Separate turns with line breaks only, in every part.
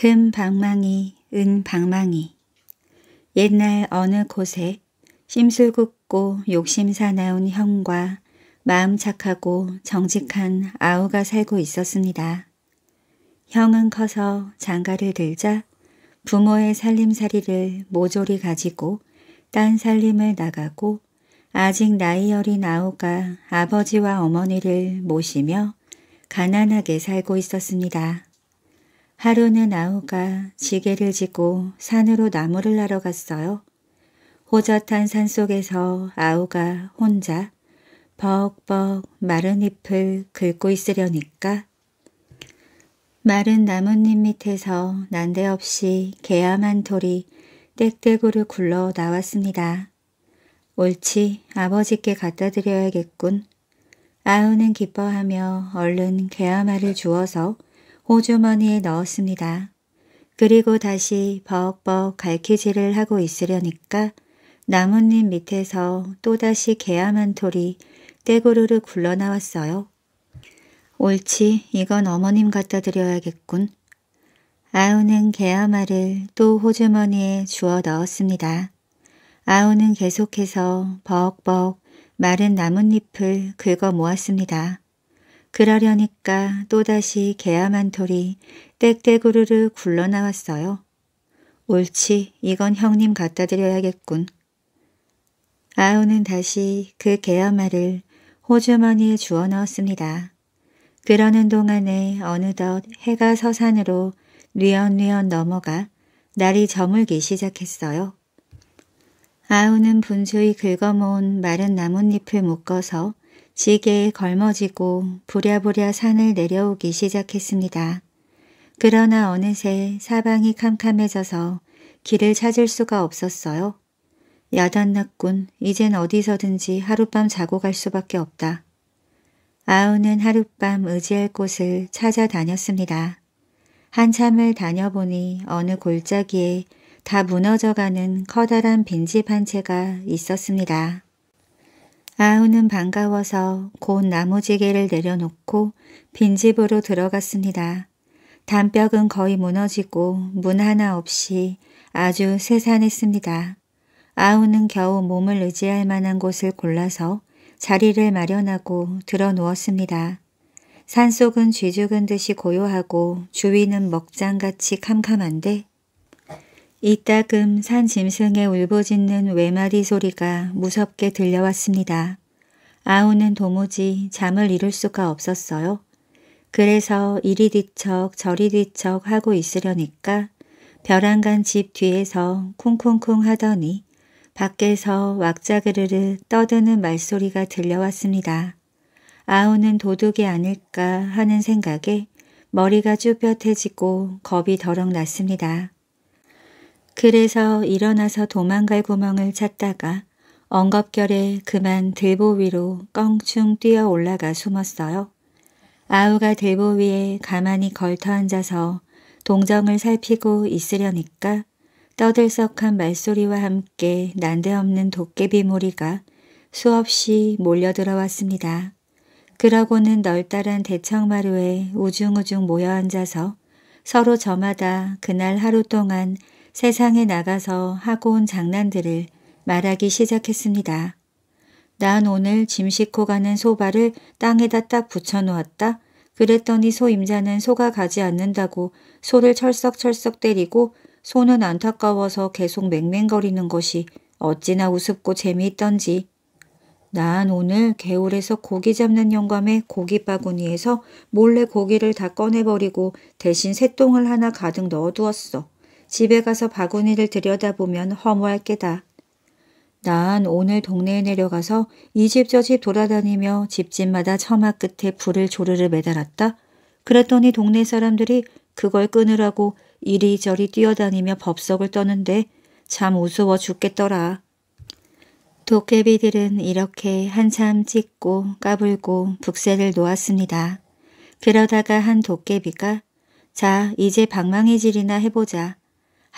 금 방망이, 은 방망이. 옛날 어느 곳에 심술 굽고 욕심 사나운 형과 마음 착하고 정직한 아우가 살고 있었습니다. 형은 커서 장가를 들자 부모의 살림살이를 모조리 가지고 딴 살림을 나가고 아직 나이 어린 아우가 아버지와 어머니를 모시며 가난하게 살고 있었습니다. 하루는 아우가 지게를 지고 산으로 나무를 나러 갔어요. 호젓한 산속에서 아우가 혼자 벅벅 마른 잎을 긁고 있으려니까 마른 나뭇잎 밑에서 난데없이 개암한 돌이 땡땡구를 굴러 나왔습니다. 옳지 아버지께 갖다 드려야겠군. 아우는 기뻐하며 얼른 개암알을 주워서 호주머니에 넣었습니다. 그리고 다시 버벅버벅 갈퀴질을 하고 있으려니까 나뭇잎 밑에서 또다시 개암한 돌이 떼구르르 굴러나왔어요. 옳지, 이건 어머님 갖다 드려야겠군. 아우는 개아마을또 호주머니에 주워 넣었습니다. 아우는 계속해서 버벅버벅 마른 나뭇잎을 긁어 모았습니다. 그러려니까 또다시 개암한 돌이 땡땡구르르 굴러나왔어요. 옳지, 이건 형님 갖다 드려야겠군. 아우는 다시 그 개엄마를 호주머니에 주워 넣었습니다. 그러는 동안에 어느덧 해가 서산으로 뉘엿뉘엿 넘어가 날이 저물기 시작했어요. 아우는 분주히 긁어모은 마른 나뭇잎을 묶어서 지게에 걸머지고 부랴부랴 산을 내려오기 시작했습니다. 그러나 어느새 사방이 캄캄해져서 길을 찾을 수가 없었어요. 야단났군. 이젠 어디서든지 하룻밤 자고 갈 수밖에 없다. 아우는 하룻밤 의지할 곳을 찾아다녔습니다. 한참을 다녀보니 어느 골짜기에 다 무너져가는 커다란 빈집 한 채가 있었습니다. 아우는 반가워서 곧 나무지게를 내려놓고 빈집으로 들어갔습니다. 담벽은 거의 무너지고 문 하나 없이 아주 세산했습니다. 아우는 겨우 몸을 의지할 만한 곳을 골라서 자리를 마련하고 들어 놓았습니다 산속은 쥐죽은 듯이 고요하고 주위는 먹장같이 캄캄한데 이따금 산 짐승의 울부짖는 외마리 소리가 무섭게 들려왔습니다. 아우는 도무지 잠을 이룰 수가 없었어요. 그래서 이리 뒤척 저리 뒤척 하고 있으려니까 벼랑간 집 뒤에서 쿵쿵쿵 하더니 밖에서 왁자그르르 떠드는 말소리가 들려왔습니다. 아우는 도둑이 아닐까 하는 생각에 머리가 쭈뼛해지고 겁이 더럭 났습니다. 그래서 일어나서 도망갈 구멍을 찾다가 엉겁결에 그만 들보 위로 껑충 뛰어 올라가 숨었어요. 아우가 들보 위에 가만히 걸터 앉아서 동정을 살피고 있으려니까 떠들썩한 말소리와 함께 난데없는 도깨비 무리가 수없이 몰려들어왔습니다. 그러고는 널따란 대청마루에 우중우중 모여 앉아서 서로 저마다 그날 하루 동안 세상에 나가서 하고 온 장난들을 말하기 시작했습니다. 난 오늘 짐 싣고 가는 소바를 땅에다 딱 붙여놓았다. 그랬더니 소 임자는 소가 가지 않는다고 소를 철썩철썩 때리고 소는 안타까워서 계속 맹맹거리는 것이 어찌나 우습고 재미있던지. 난 오늘 개울에서 고기 잡는 영감의 고기 바구니에서 몰래 고기를 다 꺼내버리고 대신 새똥을 하나 가득 넣어두었어. 집에 가서 바구니를 들여다보면 허무할 게다. 난 오늘 동네에 내려가서 이 집 저 집 돌아다니며 집집마다 처마 끝에 불을 조르르 매달았다. 그랬더니 동네 사람들이 그걸 끊으라고 이리저리 뛰어다니며 법석을 떠는데 참 우스워 죽겠더라. 도깨비들은 이렇게 한참 찍고 까불고 북새를 놓았습니다. 그러다가 한 도깨비가 자 이제 방망이질이나 해보자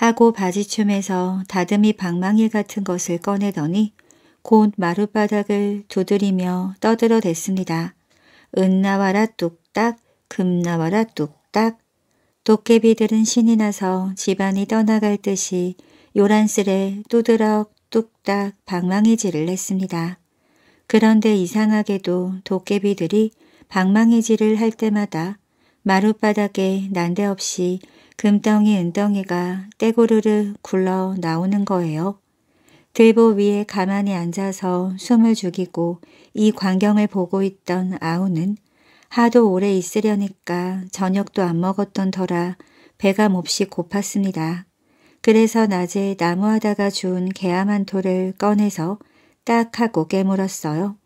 하고 바지춤에서 다듬이 방망이 같은 것을 꺼내더니 곧 마룻바닥을 두드리며 떠들어 댔습니다. 은 나와라 뚝딱 금 나와라 뚝딱 도깨비들은 신이 나서 집안이 떠나갈 듯이 요란스레 뚜드럭 뚝딱 방망이질을 했습니다. 그런데 이상하게도 도깨비들이 방망이질을 할 때마다 마룻바닥에 난데없이 금덩이 은덩이가 떼구르르 굴러 나오는 거예요. 들보 위에 가만히 앉아서 숨을 죽이고 이 광경을 보고 있던 아우는 하도 오래 있으려니까 저녁도 안 먹었던 터라 배가 몹시 고팠습니다. 그래서 낮에 나무하다가 주운 개암 한 토를 꺼내서 딱 하고 깨물었어요.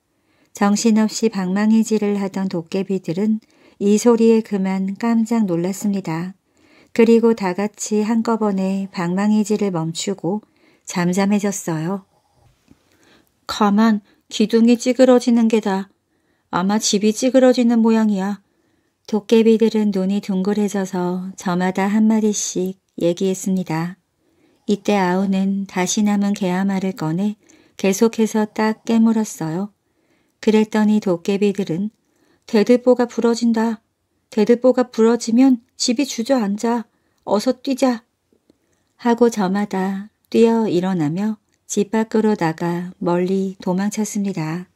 정신없이 방망이질을 하던 도깨비들은 이 소리에 그만 깜짝 놀랐습니다. 그리고 다 같이 한꺼번에 방망이질을 멈추고 잠잠해졌어요. 가만 기둥이 찌그러지는 게다. 아마 집이 찌그러지는 모양이야. 도깨비들은 눈이 둥글해져서 저마다 한마리씩 얘기했습니다. 이때 아우는 다시 남은 개아마를 꺼내 계속해서 딱 깨물었어요. 그랬더니 도깨비들은 대들보가 부러진다. 대들보가 부러지면 집이 주저앉아 어서 뛰자 하고 저마다 뛰어 일어나며 집 밖으로 나가 멀리 도망쳤습니다.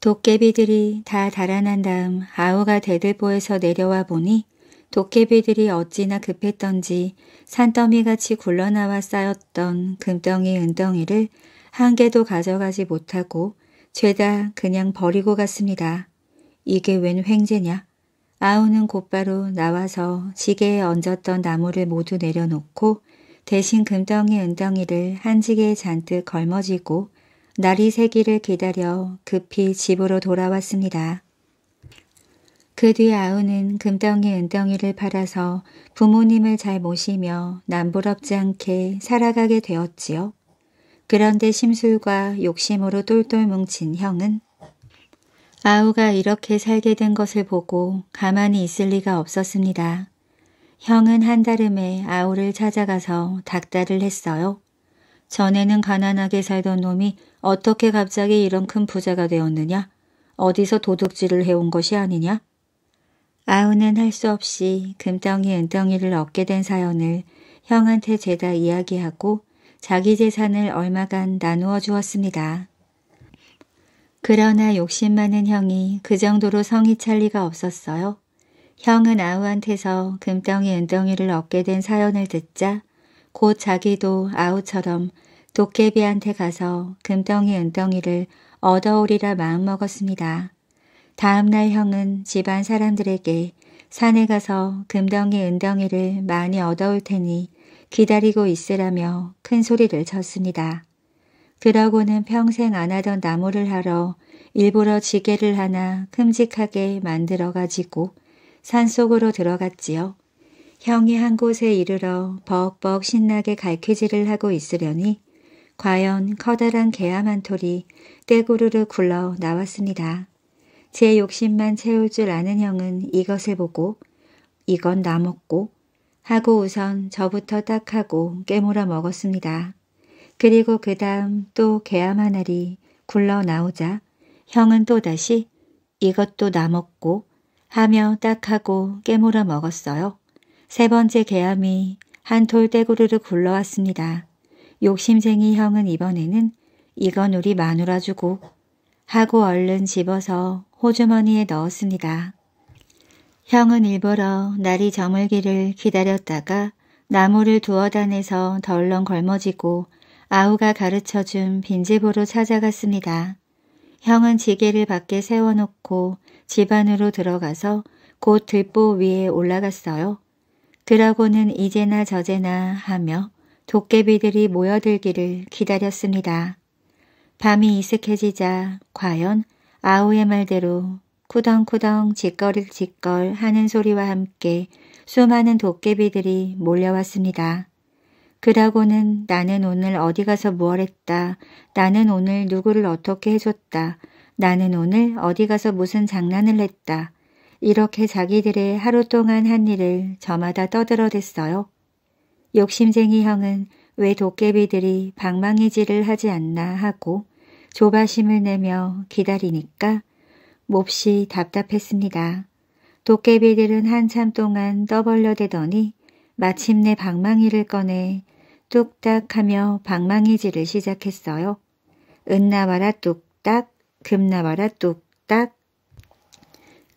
도깨비들이 다 달아난 다음 아우가 대들보에서 내려와 보니 도깨비들이 어찌나 급했던지 산더미같이 굴러나와 쌓였던 금덩이 은덩이를 한 개도 가져가지 못하고 죄다 그냥 버리고 갔습니다. 이게 웬 횡재냐? 아우는 곧바로 나와서 지게에 얹었던 나무를 모두 내려놓고 대신 금덩이 은덩이를 한 지게에 잔뜩 걸머지고 날이 새기를 기다려 급히 집으로 돌아왔습니다. 그 뒤 아우는 금덩이 은덩이를 팔아서 부모님을 잘 모시며 남부럽지 않게 살아가게 되었지요. 그런데 심술과 욕심으로 똘똘 뭉친 형은 아우가 이렇게 살게 된 것을 보고 가만히 있을 리가 없었습니다. 형은 한달음에 아우를 찾아가서 닥달을 했어요. 전에는 가난하게 살던 놈이 어떻게 갑자기 이런 큰 부자가 되었느냐? 어디서 도둑질을 해온 것이 아니냐? 아우는 할 수 없이 금덩이 은덩이를 얻게 된 사연을 형한테 죄다 이야기하고 자기 재산을 얼마간 나누어 주었습니다. 그러나 욕심 많은 형이 그 정도로 성이 찰 리가 없었어요. 형은 아우한테서 금덩이 은덩이를 얻게 된 사연을 듣자 곧 자기도 아우처럼 도깨비한테 가서 금덩이 은덩이를 얻어오리라 마음먹었습니다. 다음날 형은 집안 사람들에게 산에 가서 금덩이 은덩이를 많이 얻어올 테니 기다리고 있으라며 큰 소리를 쳤습니다. 그러고는 평생 안 하던 나무를 하러 일부러 지게를 하나 큼직하게 만들어 가지고 산속으로 들어갔지요. 형이 한 곳에 이르러 벅벅 신나게 갈퀴질을 하고 있으려니 과연 커다란 개암 한 톨이 떼구르르 굴러 나왔습니다. 제 욕심만 채울 줄 아는 형은 이것을 보고 이건 나 먹고 하고 우선 저부터 딱 하고 깨물어 먹었습니다. 그리고 그 다음 또 개암 하나리 굴러 나오자 형은 또다시 이것도 나먹고 하며 딱하고 깨물어 먹었어요. 세 번째 개암이 한 돌대구르르 굴러왔습니다. 욕심쟁이 형은 이번에는 이건 우리 마누라 주고 하고 얼른 집어서 호주머니에 넣었습니다. 형은 일부러 날이 저물기를 기다렸다가 나무를 두어 단에서 덜렁 걸머지고 아우가 가르쳐준 빈집으로 찾아갔습니다. 형은 지게를 밖에 세워놓고 집 안으로 들어가서 곧 들보 위에 올라갔어요. 그러고는 이제나 저제나 하며 도깨비들이 모여들기를 기다렸습니다. 밤이 이슥해지자 과연 아우의 말대로 쿠덩쿠덩 짓거릴짓걸 하는 소리와 함께 수많은 도깨비들이 몰려왔습니다. 그러고는 나는 오늘 어디 가서 무얼 했다. 나는 오늘 누구를 어떻게 해줬다. 나는 오늘 어디 가서 무슨 장난을 했다. 이렇게 자기들의 하루 동안 한 일을 저마다 떠들어댔어요. 욕심쟁이 형은 왜 도깨비들이 방망이질을 하지 않나 하고 조바심을 내며 기다리니까 몹시 답답했습니다. 도깨비들은 한참 동안 떠벌려대더니 마침내 방망이를 꺼내 뚝딱 하며 방망이질을 시작했어요. 은 나와라 뚝딱, 금 나와라 뚝딱.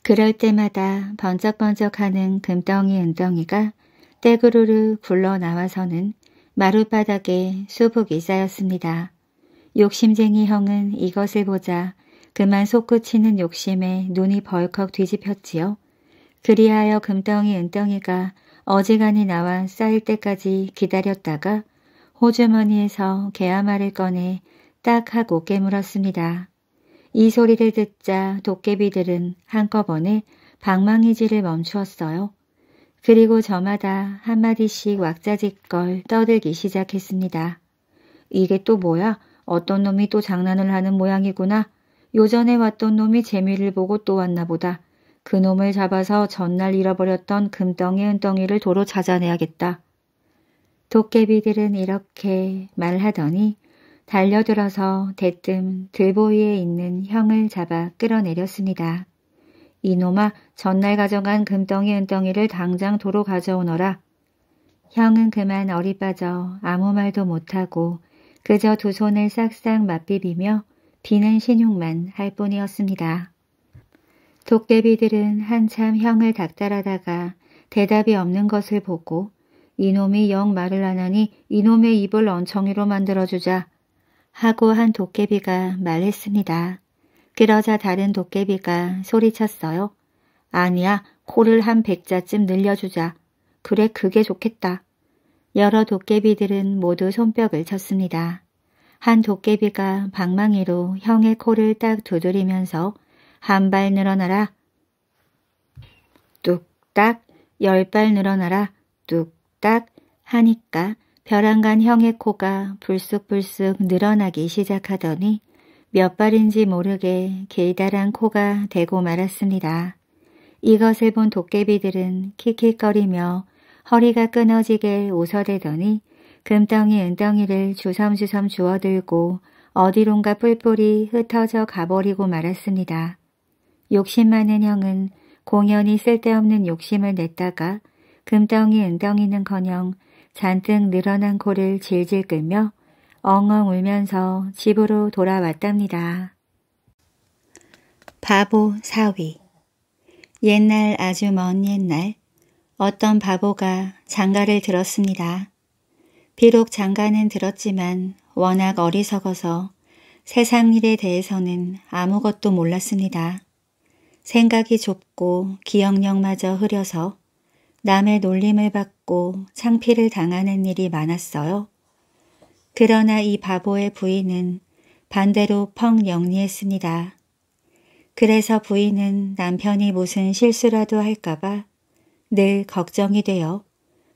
그럴 때마다 번쩍번쩍하는 금덩이 은덩이가 떼그루르 굴러나와서는 마룻바닥에 수북이 쌓였습니다. 욕심쟁이 형은 이것을 보자 그만 솟구치는 욕심에 눈이 벌컥 뒤집혔지요. 그리하여 금덩이 은덩이가 어지간히 나와 쌓일 때까지 기다렸다가 호주머니에서 개아마를 꺼내 딱 하고 깨물었습니다. 이 소리를 듣자 도깨비들은 한꺼번에 방망이질을 멈추었어요. 그리고 저마다 한마디씩 왁자지껄 떠들기 시작했습니다. 이게 또 뭐야? 어떤 놈이 또 장난을 하는 모양이구나. 요전에 왔던 놈이 재미를 보고 또 왔나 보다. 그놈을 잡아서 전날 잃어버렸던 금덩이 은덩이를 도로 찾아내야겠다. 도깨비들은 이렇게 말하더니 달려들어서 대뜸 들보위에 있는 형을 잡아 끌어내렸습니다. 이놈아 전날 가져간 금덩이 은덩이를 당장 도로 가져오너라. 형은 그만 어리 빠져 아무 말도 못하고 그저 두 손을 싹싹 맞비비며 비는 신용만 할 뿐이었습니다. 도깨비들은 한참 형을 닥달하다가 대답이 없는 것을 보고 이놈이 영 말을 안 하니 이놈의 입을 엄청이로 만들어주자 하고 한 도깨비가 말했습니다. 그러자 다른 도깨비가 소리쳤어요. 아니야, 코를 한 백자쯤 늘려주자. 그래, 그게 좋겠다. 여러 도깨비들은 모두 손뼉을 쳤습니다. 한 도깨비가 방망이로 형의 코를 딱 두드리면서 한발 늘어나라. 뚝딱 열 발 늘어나라. 뚝딱 하니까 벼랑간 형의 코가 불쑥불쑥 늘어나기 시작하더니 몇 발인지 모르게 길다란 코가 되고 말았습니다. 이것을 본 도깨비들은 킥킥거리며 허리가 끊어지게 웃어대더니 금덩이 은덩이를 주섬주섬 주워들고 어디론가 뿔뿔이 흩어져 가버리고 말았습니다. 욕심 많은 형은 공연이 쓸데없는 욕심을 냈다가 금덩이 은덩이는커녕 잔뜩 늘어난 코를 질질 끌며 엉엉 울면서 집으로 돌아왔답니다. 바보 사위 옛날 아주 먼 옛날 어떤 바보가 장가를 들었습니다. 비록 장가는 들었지만 워낙 어리석어서 세상 일에 대해서는 아무것도 몰랐습니다. 생각이 좁고 기억력마저 흐려서 남의 놀림을 받고 창피를 당하는 일이 많았어요. 그러나 이 바보의 부인은 반대로 펑 영리했습니다. 그래서 부인은 남편이 무슨 실수라도 할까봐 늘 걱정이 되어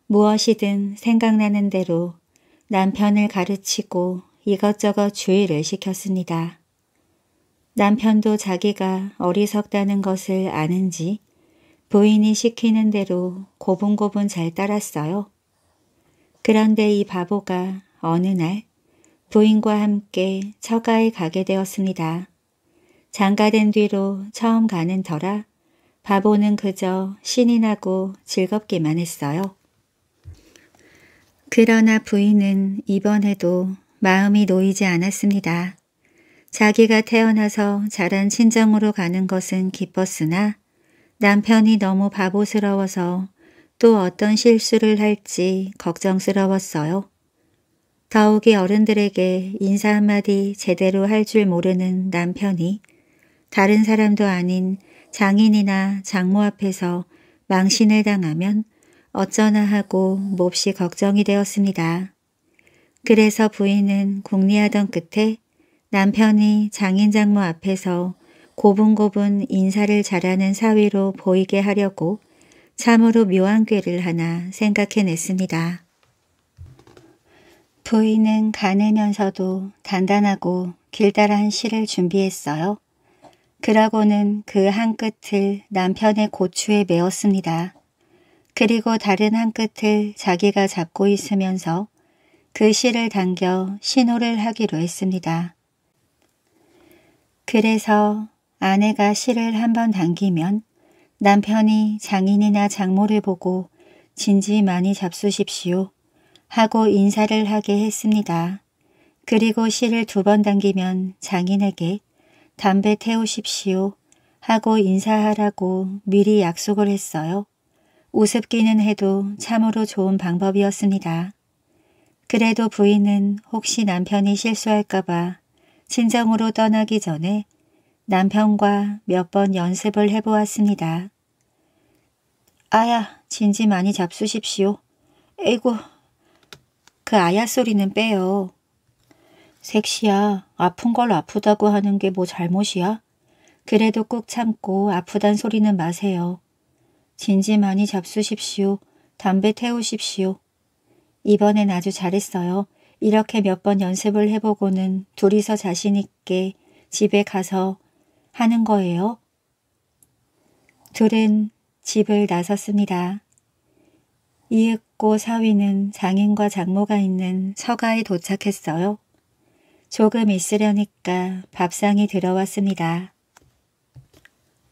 무엇이든 생각나는 대로 남편을 가르치고 이것저것 주의를 시켰습니다. 남편도 자기가 어리석다는 것을 아는지 부인이 시키는 대로 고분고분 잘 따랐어요. 그런데 이 바보가 어느 날 부인과 함께 처가에 가게 되었습니다. 장가된 뒤로 처음 가는 터라 바보는 그저 신이 나고 즐겁기만 했어요. 그러나 부인은 이번에도 마음이 놓이지 않았습니다. 자기가 태어나서 자란 친정으로 가는 것은 기뻤으나 남편이 너무 바보스러워서 또 어떤 실수를 할지 걱정스러웠어요. 더욱이 어른들에게 인사 한마디 제대로 할 줄 모르는 남편이 다른 사람도 아닌 장인이나 장모 앞에서 망신을 당하면 어쩌나 하고 몹시 걱정이 되었습니다. 그래서 부인은 궁리하던 끝에 남편이 장인장모 앞에서 고분고분 인사를 잘하는 사위로 보이게 하려고 참으로 묘한 괴를 하나 생각해냈습니다. 부인은 가늘면서도 단단하고 길다란 시를 준비했어요. 그러고는 그 한 끝을 남편의 고추에 메었습니다. 그리고 다른 한 끝을 자기가 잡고 있으면서 그 시를 당겨 신호를 하기로 했습니다. 그래서 아내가 실을 한 번 당기면 남편이 장인이나 장모를 보고 진지 많이 잡수십시오 하고 인사를 하게 했습니다. 그리고 실을 두 번 당기면 장인에게 담배 태우십시오 하고 인사하라고 미리 약속을 했어요. 우습기는 해도 참으로 좋은 방법이었습니다. 그래도 부인은 혹시 남편이 실수할까봐 진정으로 떠나기 전에 남편과 몇 번 연습을 해보았습니다. 아야, 진지 많이 잡수십시오. 에이고, 그 아야 소리는 빼요. 섹시야, 아픈 걸 아프다고 하는 게 뭐 잘못이야? 그래도 꾹 참고 아프단 소리는 마세요. 진지 많이 잡수십시오. 담배 태우십시오. 이번엔 아주 잘했어요. 이렇게 몇 번 연습을 해보고는 둘이서 자신있게 집에 가서 하는 거예요. 둘은 집을 나섰습니다. 이윽고 사위는 장인과 장모가 있는 서가에 도착했어요. 조금 있으려니까 밥상이 들어왔습니다.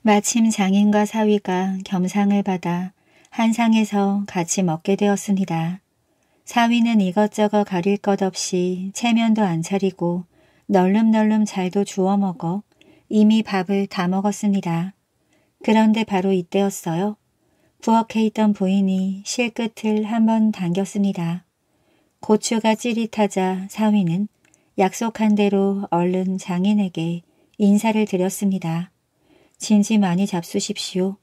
마침 장인과 사위가 겸상을 받아 한상에서 같이 먹게 되었습니다. 사위는 이것저것 가릴 것 없이 체면도 안 차리고 널름널름 잘도 주워 먹어 이미 밥을 다 먹었습니다. 그런데 바로 이때였어요. 부엌에 있던 부인이 실끝을 한번 당겼습니다. 고추가 찌릿하자 사위는 약속한 대로 얼른 장인에게 인사를 드렸습니다. 진지 많이 잡수십시오.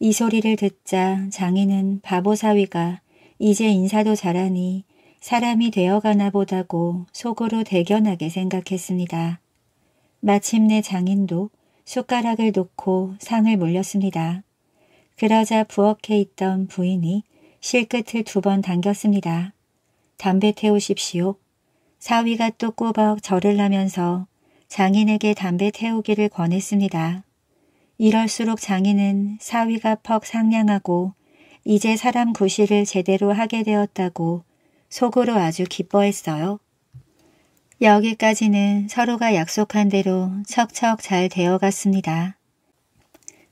이 소리를 듣자 장인은 바보 사위가 이제 인사도 잘하니 사람이 되어가나 보다고 속으로 대견하게 생각했습니다. 마침내 장인도 숟가락을 놓고 상을 물렸습니다. 그러자 부엌에 있던 부인이 실끝을 두 번 당겼습니다. 담배 태우십시오. 사위가 또 꼬박 절을 하면서 장인에게 담배 태우기를 권했습니다. 이럴수록 장인은 사위가 퍽 상냥하고 이제 사람 구실을 제대로 하게 되었다고 속으로 아주 기뻐했어요. 여기까지는 서로가 약속한 대로 척척 잘 되어갔습니다.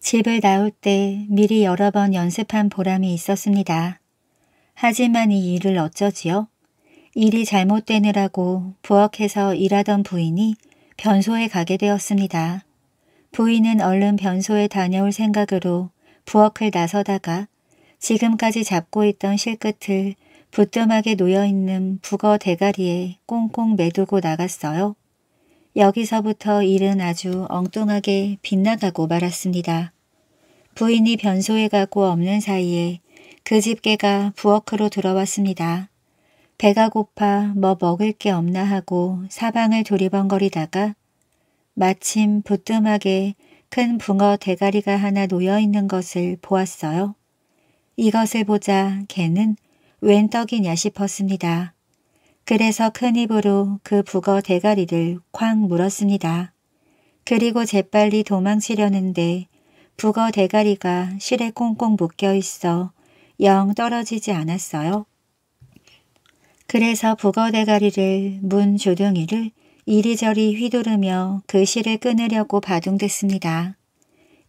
집을 나올 때 미리 여러 번 연습한 보람이 있었습니다. 하지만 이 일을 어쩌지요? 일이 잘못되느라고 부엌에서 일하던 부인이 변소에 가게 되었습니다. 부인은 얼른 변소에 다녀올 생각으로 부엌을 나서다가 지금까지 잡고 있던 실끝을 부뚜막에 놓여있는 북어 대가리에 꽁꽁 매두고 나갔어요. 여기서부터 일은 아주 엉뚱하게 빗나가고 말았습니다. 부인이 변소에 가고 없는 사이에 그 집게가 부엌으로 들어왔습니다. 배가 고파 뭐 먹을 게 없나 하고 사방을 두리번거리다가 마침 부뚜막에 큰 붕어 대가리가 하나 놓여있는 것을 보았어요. 이것을 보자 개는 웬 떡이냐 싶었습니다. 그래서 큰 입으로 그 북어 대가리를 쾅 물었습니다. 그리고 재빨리 도망치려는데 북어 대가리가 실에 꽁꽁 묶여 있어 영 떨어지지 않았어요. 그래서 북어 대가리를 문 조둥이를 이리저리 휘두르며 그 실을 끊으려고 바둥댔습니다.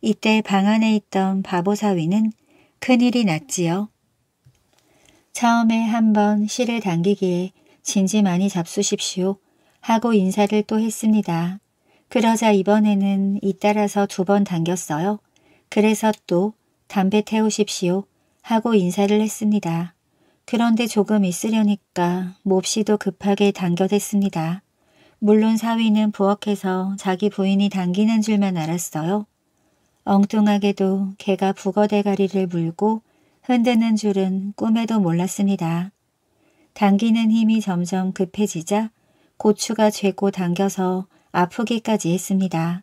이때 방 안에 있던 바보사위는 큰일이 났지요. 처음에 한번 실을 당기기에 진지 많이 잡수십시오 하고 인사를 또 했습니다. 그러자 이번에는 잇따라서 두 번 당겼어요. 그래서 또 담배 태우십시오 하고 인사를 했습니다. 그런데 조금 있으려니까 몹시도 급하게 당겨댔습니다. 물론 사위는 부엌에서 자기 부인이 당기는 줄만 알았어요. 엉뚱하게도 개가 북어대가리를 물고 흔드는 줄은 꿈에도 몰랐습니다. 당기는 힘이 점점 급해지자 고추가 죄고 당겨서 아프기까지 했습니다.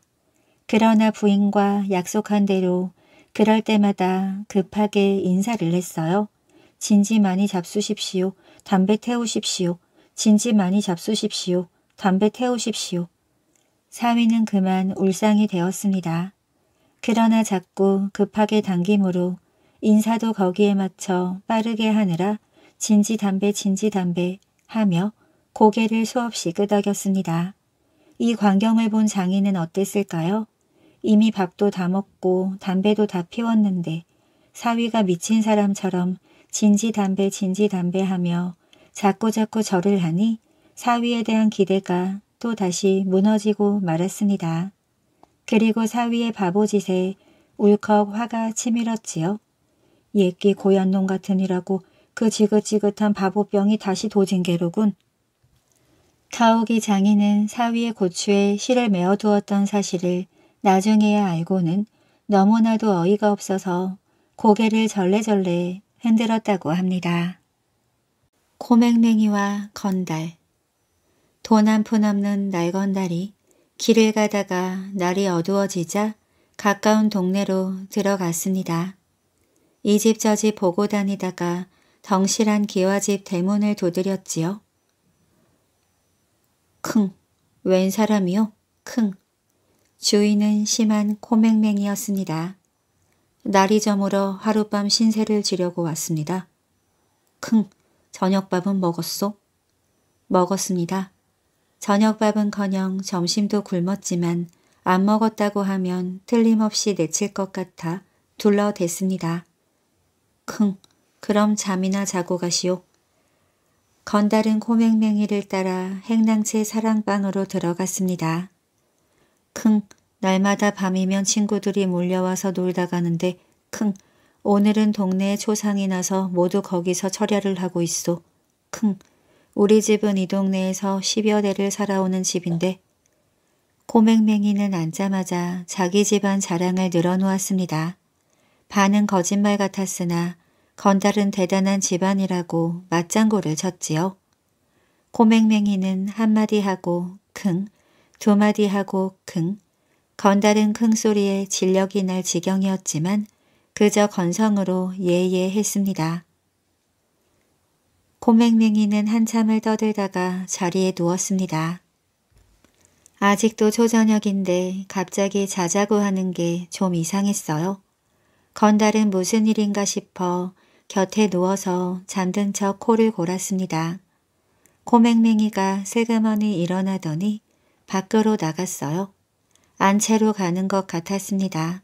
그러나 부인과 약속한 대로 그럴 때마다 급하게 인사를 했어요. 진지 많이 잡수십시오. 담배 태우십시오. 진지 많이 잡수십시오. 담배 태우십시오. 사위는 그만 울상이 되었습니다. 그러나 자꾸 급하게 당김으로 인사도 거기에 맞춰 빠르게 하느라 진지 담배 진지 담배 하며 고개를 수없이 끄덕였습니다. 이 광경을 본 장인은 어땠을까요? 이미 밥도 다 먹고 담배도 다 피웠는데 사위가 미친 사람처럼 진지 담배 진지 담배 하며 자꾸자꾸 절을 하니 사위에 대한 기대가 또 다시 무너지고 말았습니다. 그리고 사위의 바보짓에 울컥 화가 치밀었지요. 옛기 고얀 놈 같으니라고 그 지긋지긋한 바보병이 다시 도진개로군. 가옥이 장인은 사위의 고추에 실을 메어두었던 사실을 나중에야 알고는 너무나도 어이가 없어서 고개를 절레절레 흔들었다고 합니다. 고맹맹이와 건달 돈 한 푼 없는 날건달이 길을 가다가 날이 어두워지자 가까운 동네로 들어갔습니다. 이 집 저 집 보고 다니다가 덩실한 기와집 대문을 두드렸지요. 킁, 웬 사람이요? 킁. 주인은 심한 코맹맹이었습니다. 날이 저물어 하룻밤 신세를 지려고 왔습니다. 킁, 저녁밥은 먹었소? 먹었습니다. 저녁밥은커녕 점심도 굶었지만 안 먹었다고 하면 틀림없이 내칠 것 같아 둘러댔습니다. 킁, 그럼 잠이나 자고 가시오. 건달은 코맹맹이를 따라 행랑채 사랑방으로 들어갔습니다. 킁, 날마다 밤이면 친구들이 몰려와서 놀다 가는데 킁, 오늘은 동네에 초상이 나서 모두 거기서 철야를 하고 있어. 킁, 우리 집은 이 동네에서 10여 대를 살아오는 집인데 코맹맹이는 앉자마자 자기 집안 자랑을 늘어놓았습니다. 반은 거짓말 같았으나 건달은 대단한 집안이라고 맞장구를 쳤지요. 코맹맹이는 한마디 하고 킁, 두마디 하고 킁, 건달은 킁 소리에 진력이 날 지경이었지만 그저 건성으로 예예 했습니다. 코맹맹이는 한참을 떠들다가 자리에 누웠습니다. 아직도 초저녁인데 갑자기 자자고 하는 게 좀 이상했어요. 건달은 무슨 일인가 싶어 곁에 누워서 잠든 척 코를 골았습니다. 코맹맹이가 슬그머니 일어나더니 밖으로 나갔어요. 안채로 가는 것 같았습니다.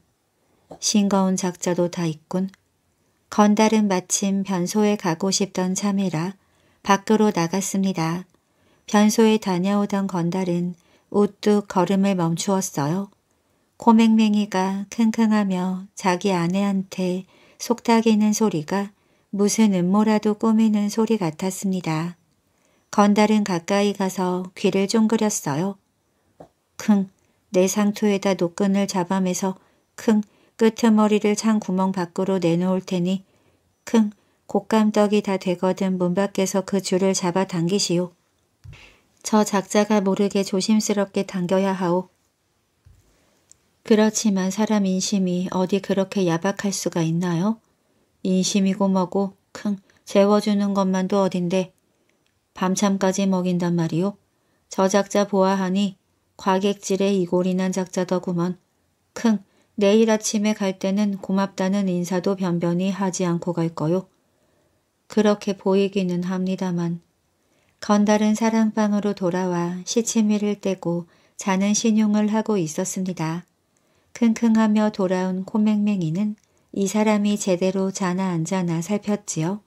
싱거운 작자도 다 있군. 건달은 마침 변소에 가고 싶던 참이라 밖으로 나갔습니다. 변소에 다녀오던 건달은 우뚝 걸음을 멈추었어요. 고맹맹이가 킁킁하며 자기 아내한테 속닥이는 소리가 무슨 음모라도 꾸미는 소리 같았습니다. 건달은 가까이 가서 귀를 쫑그렸어요. 킁, 내 상투에다 노끈을 잡아매서 킁, 끄트머리를 창 구멍 밖으로 내놓을 테니 킁 곶감떡이 다 되거든 문 밖에서 그 줄을 잡아 당기시오. 저 작자가 모르게 조심스럽게 당겨야 하오. 그렇지만 사람 인심이 어디 그렇게 야박할 수가 있나요? 인심이고 뭐고 킁 재워주는 것만도 어딘데 밤참까지 먹인단 말이오. 저 작자 보아하니 과객질에 이골이 난 작자더구먼. 킁 내일 아침에 갈 때는 고맙다는 인사도 변변히 하지 않고 갈 거요. 그렇게 보이기는 합니다만 건달은 사랑방으로 돌아와 시치미를 떼고 자는 신용을 하고 있었습니다. 킁킁하며 돌아온 코맹맹이는 이 사람이 제대로 자나 안 자나 살폈지요.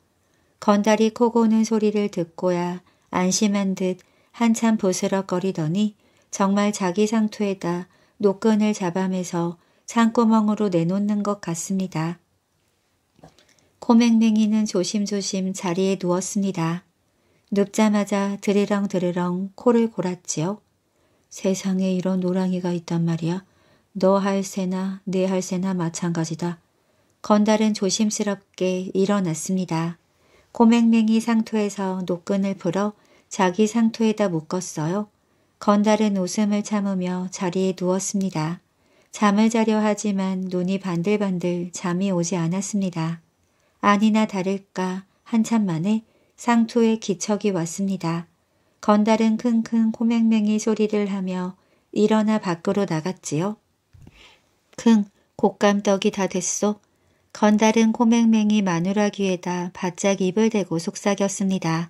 건달이 코 고는 소리를 듣고야 안심한 듯 한참 부스럭거리더니 정말 자기 상투에다 노끈을 잡아매서 창구멍으로 내놓는 것 같습니다. 코맹맹이는 조심조심 자리에 누웠습니다. 눕자마자 드리렁 드리렁 코를 골았지요. 세상에 이런 노랑이가 있단 말이야. 너 할세나 내 할세나 마찬가지다. 건달은 조심스럽게 일어났습니다. 고맹맹이 상토에서 노끈을 풀어 자기 상토에다 묶었어요. 건달은 웃음을 참으며 자리에 누웠습니다. 잠을 자려 하지만 눈이 반들반들 잠이 오지 않았습니다. 아니나 다를까 한참 만에 상투의 기척이 왔습니다. 건달은 킁킁 코맹맹이 소리를 하며 일어나 밖으로 나갔지요. 킁, 곶감떡이 다 됐소. 건달은 코맹맹이 마누라귀에다 바짝 입을 대고 속삭였습니다.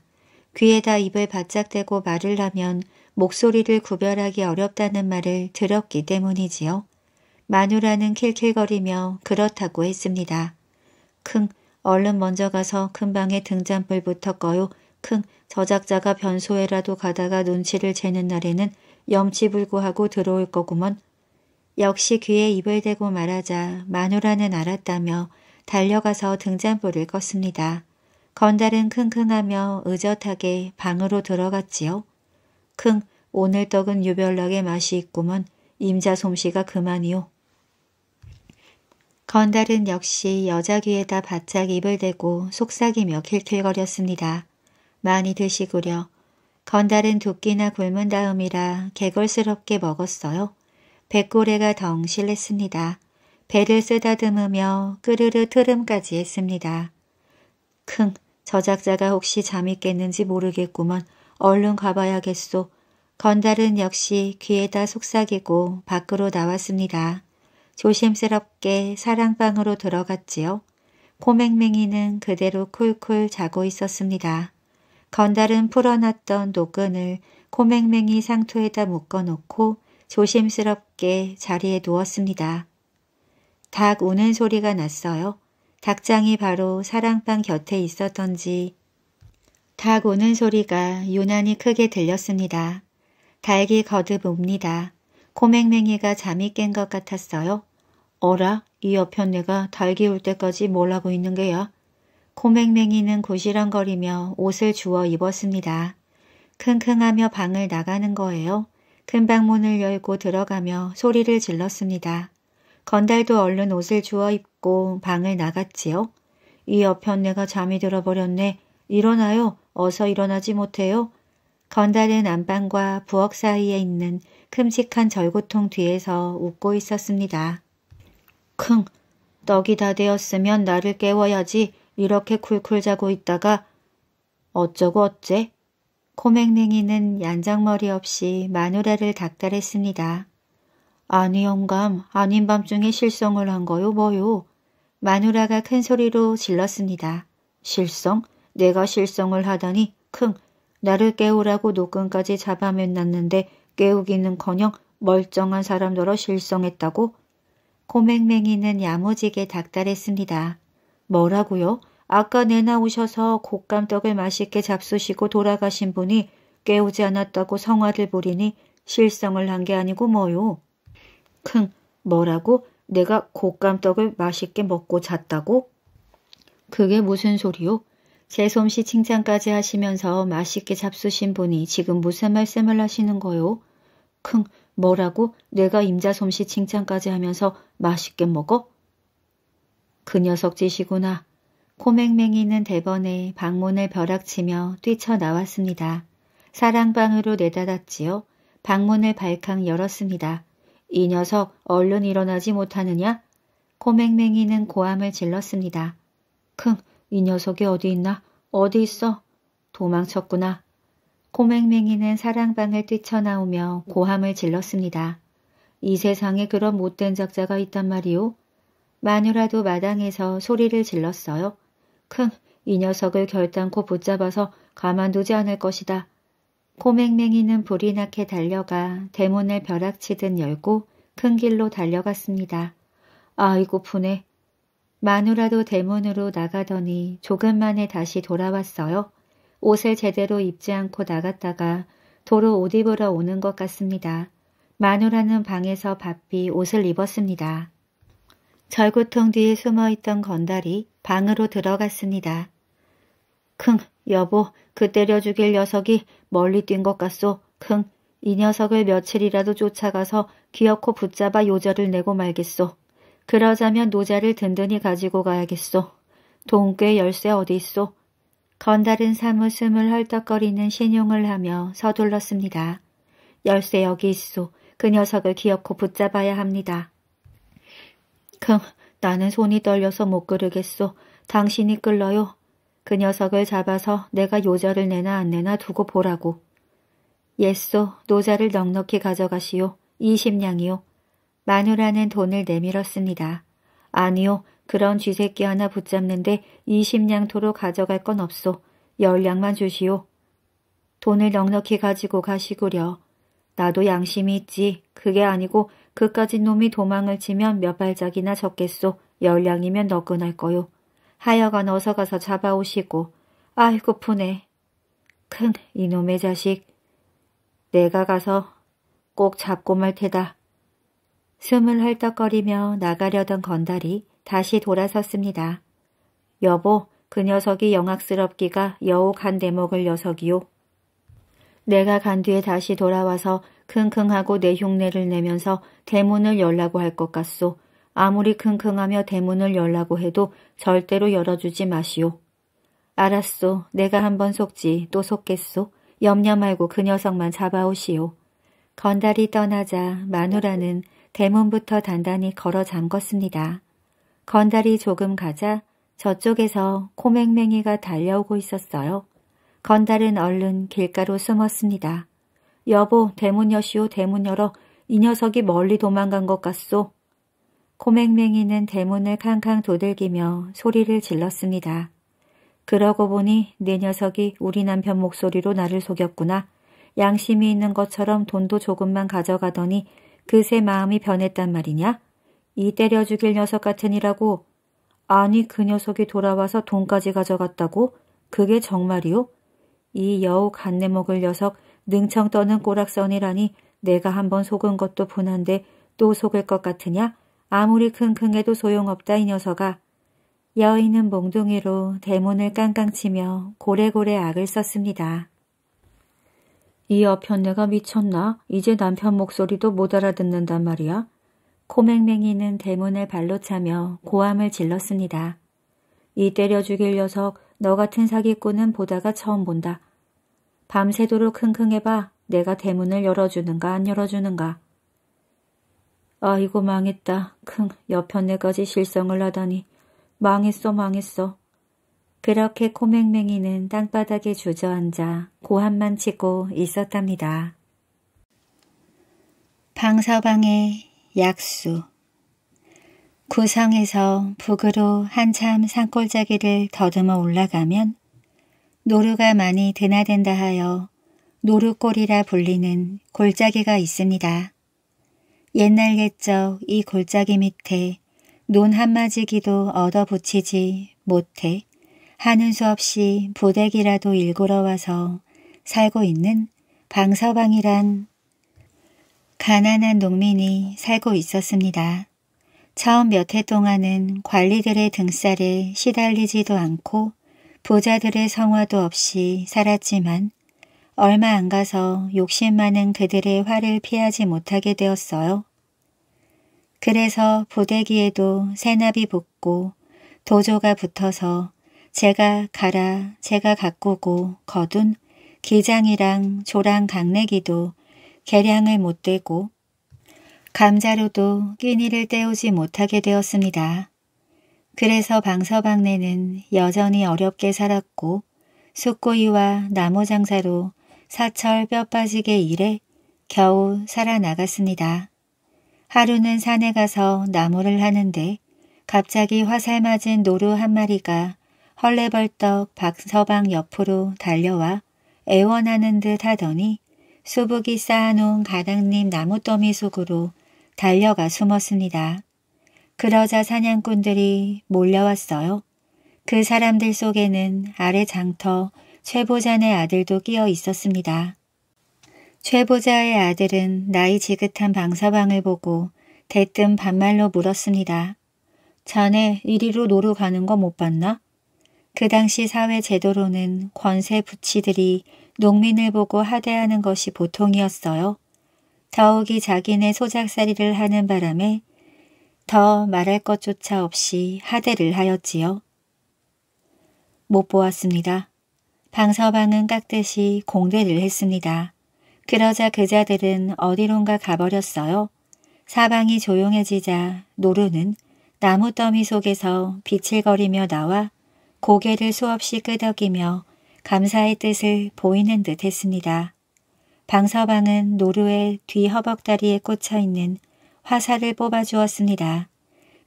귀에다 입을 바짝 대고 말을 하면 목소리를 구별하기 어렵다는 말을 들었기 때문이지요. 마누라는 킬킬거리며 그렇다고 했습니다. 킁, 얼른 먼저 가서 큰방에 등잔불부터 꺼요. 킁, 저작자가 변소에라도 가다가 눈치를 채는 날에는 염치불구하고 들어올 거구먼. 역시 귀에 입을 대고 말하자 마누라는 알았다며 달려가서 등잔불을 껐습니다. 건달은 킁킁하며 의젓하게 방으로 들어갔지요. 킁, 오늘 떡은 유별나게 맛이 있구먼. 임자 솜씨가 그만이요. 건달은 역시 여자 귀에다 바짝 입을 대고 속삭이며 킬킬거렸습니다. 많이 드시구려. 건달은 두 끼나 굶은 다음이라 개걸스럽게 먹었어요. 백고래가 덩실했습니다. 배를 쓰다듬으며 끄르르 트름까지 했습니다. 킁, 저작자가 혹시 잠이 깼는지 모르겠구먼. 얼른 가봐야겠소. 건달은 역시 귀에다 속삭이고 밖으로 나왔습니다. 조심스럽게 사랑방으로 들어갔지요. 코맹맹이는 그대로 쿨쿨 자고 있었습니다. 건달은 풀어놨던 노끈을 코맹맹이 상투에다 묶어놓고 조심스럽게 자리에 누웠습니다. 닭 우는 소리가 났어요. 닭장이 바로 사랑방 곁에 있었던지 닭 우는 소리가 유난히 크게 들렸습니다. 닭이 거듭 옵니다. 코맹맹이가 잠이 깬 것 같았어요. 어라, 이 여편네가 달기 울 때까지 뭘 하고 있는 게야? 코맹맹이는고시렁거리며 옷을 주워 입었습니다. 킁킁하며 방을 나가는 거예요. 큰방 문을 열고 들어가며 소리를 질렀습니다. 건달도 얼른 옷을 주워 입고 방을 나갔지요. 이 여편네가 잠이 들어버렸네. 일어나요. 어서 일어나지 못해요. 건달은 안방과 부엌 사이에 있는 큼직한 절고통 뒤에서 웃고 있었습니다. 킁, 떡이 다 되었으면 나를 깨워야지 이렇게 쿨쿨 자고 있다가 어쩌고 어째? 코맹맹이는 얀장머리 없이 마누라를 닥달했습니다. 아니 영감, 아닌 밤중에 실성을 한 거요 뭐요? 마누라가 큰 소리로 질렀습니다. 실성? 내가 실성을 하다니 킁, 나를 깨우라고 노끈까지 잡아맨났는데 깨우기는커녕 멀쩡한 사람더러 실성했다고? 고맹맹이는 야무지게 닥달했습니다. 뭐라고요? 아까 내나오셔서 곶감떡을 맛있게 잡수시고 돌아가신 분이 깨우지 않았다고 성화를 부리니 실성을 한 게 아니고 뭐요? 킁, 뭐라고? 내가 곶감떡을 맛있게 먹고 잤다고? 그게 무슨 소리요? 제 솜씨 칭찬까지 하시면서 맛있게 잡수신 분이 지금 무슨 말씀을 하시는 거요? 킁, 뭐라고? 내가 임자 솜씨 칭찬까지 하면서 맛있게 먹어? 그 녀석 짓이구나. 코맹맹이는 대번에 방문을 벼락치며 뛰쳐나왔습니다. 사랑방으로 내닫았지요. 방문을 발칵 열었습니다. 이 녀석 얼른 일어나지 못하느냐? 코맹맹이는 고함을 질렀습니다. 킁, 이 녀석이 어디 있나? 어디 있어? 도망쳤구나. 코맹맹이는 사랑방을 뛰쳐나오며 고함을 질렀습니다. 이 세상에 그런 못된 작자가 있단 말이오. 마누라도 마당에서 소리를 질렀어요. 킁, 이 녀석을 결단코 붙잡아서 가만두지 않을 것이다. 코맹맹이는 불이 나게 달려가 대문을 벼락치듯 열고 큰 길로 달려갔습니다. 아이고 푸해 마누라도 대문으로 나가더니 조금 만에 다시 돌아왔어요. 옷을 제대로 입지 않고 나갔다가 도로 옷 입으러 오는 것 같습니다. 마누라는 방에서 바삐 옷을 입었습니다. 절구통 뒤에 숨어있던 건달이 방으로 들어갔습니다. 킁, 여보, 그 때려 죽일 녀석이 멀리 뛴 것 같소. 킁, 이 녀석을 며칠이라도 쫓아가서 기어코 붙잡아 요절을 내고 말겠소. 그러자면 노자를 든든히 가지고 가야겠소. 돈 꽤 열쇠 어디 있소? 건달은 사무 숨을 헐떡거리는 신용을 하며 서둘렀습니다. 열쇠 여기 있소. 그 녀석을 기어코 붙잡아야 합니다. 흥, 나는 손이 떨려서 못 그르겠소. 당신이 끌러요. 그 녀석을 잡아서 내가 요자를 내나 안 내나 두고 보라고. 예소 노자를 넉넉히 가져가시오. 이십냥이요. 마누라는 돈을 내밀었습니다. 아니요. 그런 쥐새끼 하나 붙잡는데 20냥 토로 가져갈 건 없소. 열량만 주시오. 돈을 넉넉히 가지고 가시구려. 나도 양심이 있지. 그게 아니고 그까진 놈이 도망을 치면 몇발작이나 적겠소. 열량이면 너끈할 거요. 하여간 어서 가서 잡아오시고. 아이고 푸네. 큰 이놈의 자식. 내가 가서 꼭 잡고 말 테다. 숨을 헐떡거리며 나가려던 건달이 다시 돌아섰습니다. 여보, 그 녀석이 영악스럽기가 여우 간 대목을 녀석이요. 내가 간 뒤에 다시 돌아와서 킁킁하고 내 흉내를 내면서 대문을 열라고 할 것 같소. 아무리 킁킁하며 대문을 열라고 해도 절대로 열어주지 마시오. 알았소. 내가 한 번 속지 또 속겠소. 염려 말고 그 녀석만 잡아오시오. 건달이 떠나자 마누라는 대문부터 단단히 걸어 잠궜습니다. 건달이 조금 가자 저쪽에서 코맹맹이가 달려오고 있었어요. 건달은 얼른 길가로 숨었습니다. 여보, 대문 여시오, 대문 열어. 이 녀석이 멀리 도망간 것 같소. 코맹맹이는 대문을 캉캉 도들기며 소리를 질렀습니다. 그러고 보니 네 녀석이 우리 남편 목소리로 나를 속였구나. 양심이 있는 것처럼 돈도 조금만 가져가더니 그새 마음이 변했단 말이냐? 이 때려 죽일 녀석 같으니라고. 아니 그 녀석이 돌아와서 돈까지 가져갔다고? 그게 정말이오? 이 여우 간내 먹을 녀석 능청 떠는 꼬락선이라니 내가 한번 속은 것도 분한데 또 속을 것 같으냐? 아무리 킁킁해도 소용없다 이 녀석아. 여인은 몽둥이로 대문을 깡깡치며 고래고래 악을 썼습니다. 이여편내가 미쳤나? 이제 남편 목소리도 못 알아듣는단 말이야. 코맹맹이는 대문에 발로 차며 고함을 질렀습니다. 이 때려 죽일 녀석 너 같은 사기꾼은 보다가 처음 본다. 밤새도록 킁킁해봐 내가 대문을 열어주는가 안 열어주는가. 아이고 망했다. 킁 여편네까지 실성을 하다니. 망했어 망했어. 그렇게 코맹맹이는 땅바닥에 주저앉아 고함만 치고 있었답니다. 방서방의 약수 구성에서 북으로 한참 산골짜기를 더듬어 올라가면 노루가 많이 드나댄다 하여 노루골이라 불리는 골짜기가 있습니다. 옛날 옛적 이 골짜기 밑에 논 한마지기도 얻어붙이지 못해 하는 수 없이 부대기라도 일구러 와서 살고 있는 방서방이란 가난한 농민이 살고 있었습니다. 처음 몇 해 동안은 관리들의 등살에 시달리지도 않고 부자들의 성화도 없이 살았지만 얼마 안 가서 욕심 많은 그들의 화를 피하지 못하게 되었어요. 그래서 부대기에도 새납이 붙고 도조가 붙어서 제가 가라 제가 가꾸고 거둔 기장이랑 조랑 강내기도 계량을 못 되고 감자로도 끼니를 때우지 못하게 되었습니다. 그래서 방서방네는 여전히 어렵게 살았고 숯고이와 나무 장사로 사철 뼈 빠지게 일해 겨우 살아나갔습니다. 하루는 산에 가서 나무를 하는데 갑자기 화살 맞은 노루 한 마리가 헐레벌떡 박서방 옆으로 달려와 애원하는 듯 하더니 수북이 쌓아놓은 가당님 나무더미 속으로 달려가 숨었습니다. 그러자 사냥꾼들이 몰려왔어요. 그 사람들 속에는 아래 장터 최보자의 아들도 끼어 있었습니다. 최보자의 아들은 나이 지긋한 방서방을 보고 대뜸 반말로 물었습니다. 자네 이리로 노루 가는 거 못 봤나? 그 당시 사회 제도로는 권세 부치들이 농민을 보고 하대하는 것이 보통이었어요. 더욱이 자기네 소작살이를 하는 바람에 더 말할 것조차 없이 하대를 하였지요. 못 보았습니다. 방서방은 깍듯이 공대를 했습니다. 그러자 그자들은 어디론가 가버렸어요. 사방이 조용해지자 노루는 나무더미 속에서 비칠거리며 나와 고개를 수없이 끄덕이며 감사의 뜻을 보이는 듯 했습니다. 방서방은 노루의 뒤 허벅다리에 꽂혀있는 화살을 뽑아주었습니다.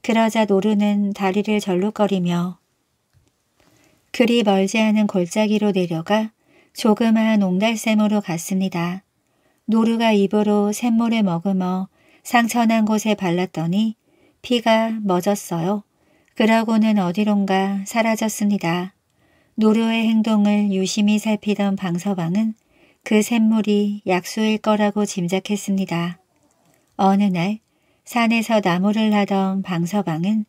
그러자 노루는 다리를 절룩거리며 그리 멀지 않은 골짜기로 내려가 조그마한 옹달샘으로 갔습니다. 노루가 입으로 샘물을 머금어 상처난 곳에 발랐더니 피가 멎었어요. 그러고는 어디론가 사라졌습니다. 노료의 행동을 유심히 살피던 방서방은 그 샘물이 약수일 거라고 짐작했습니다. 어느 날 산에서 나무를 하던 방서방은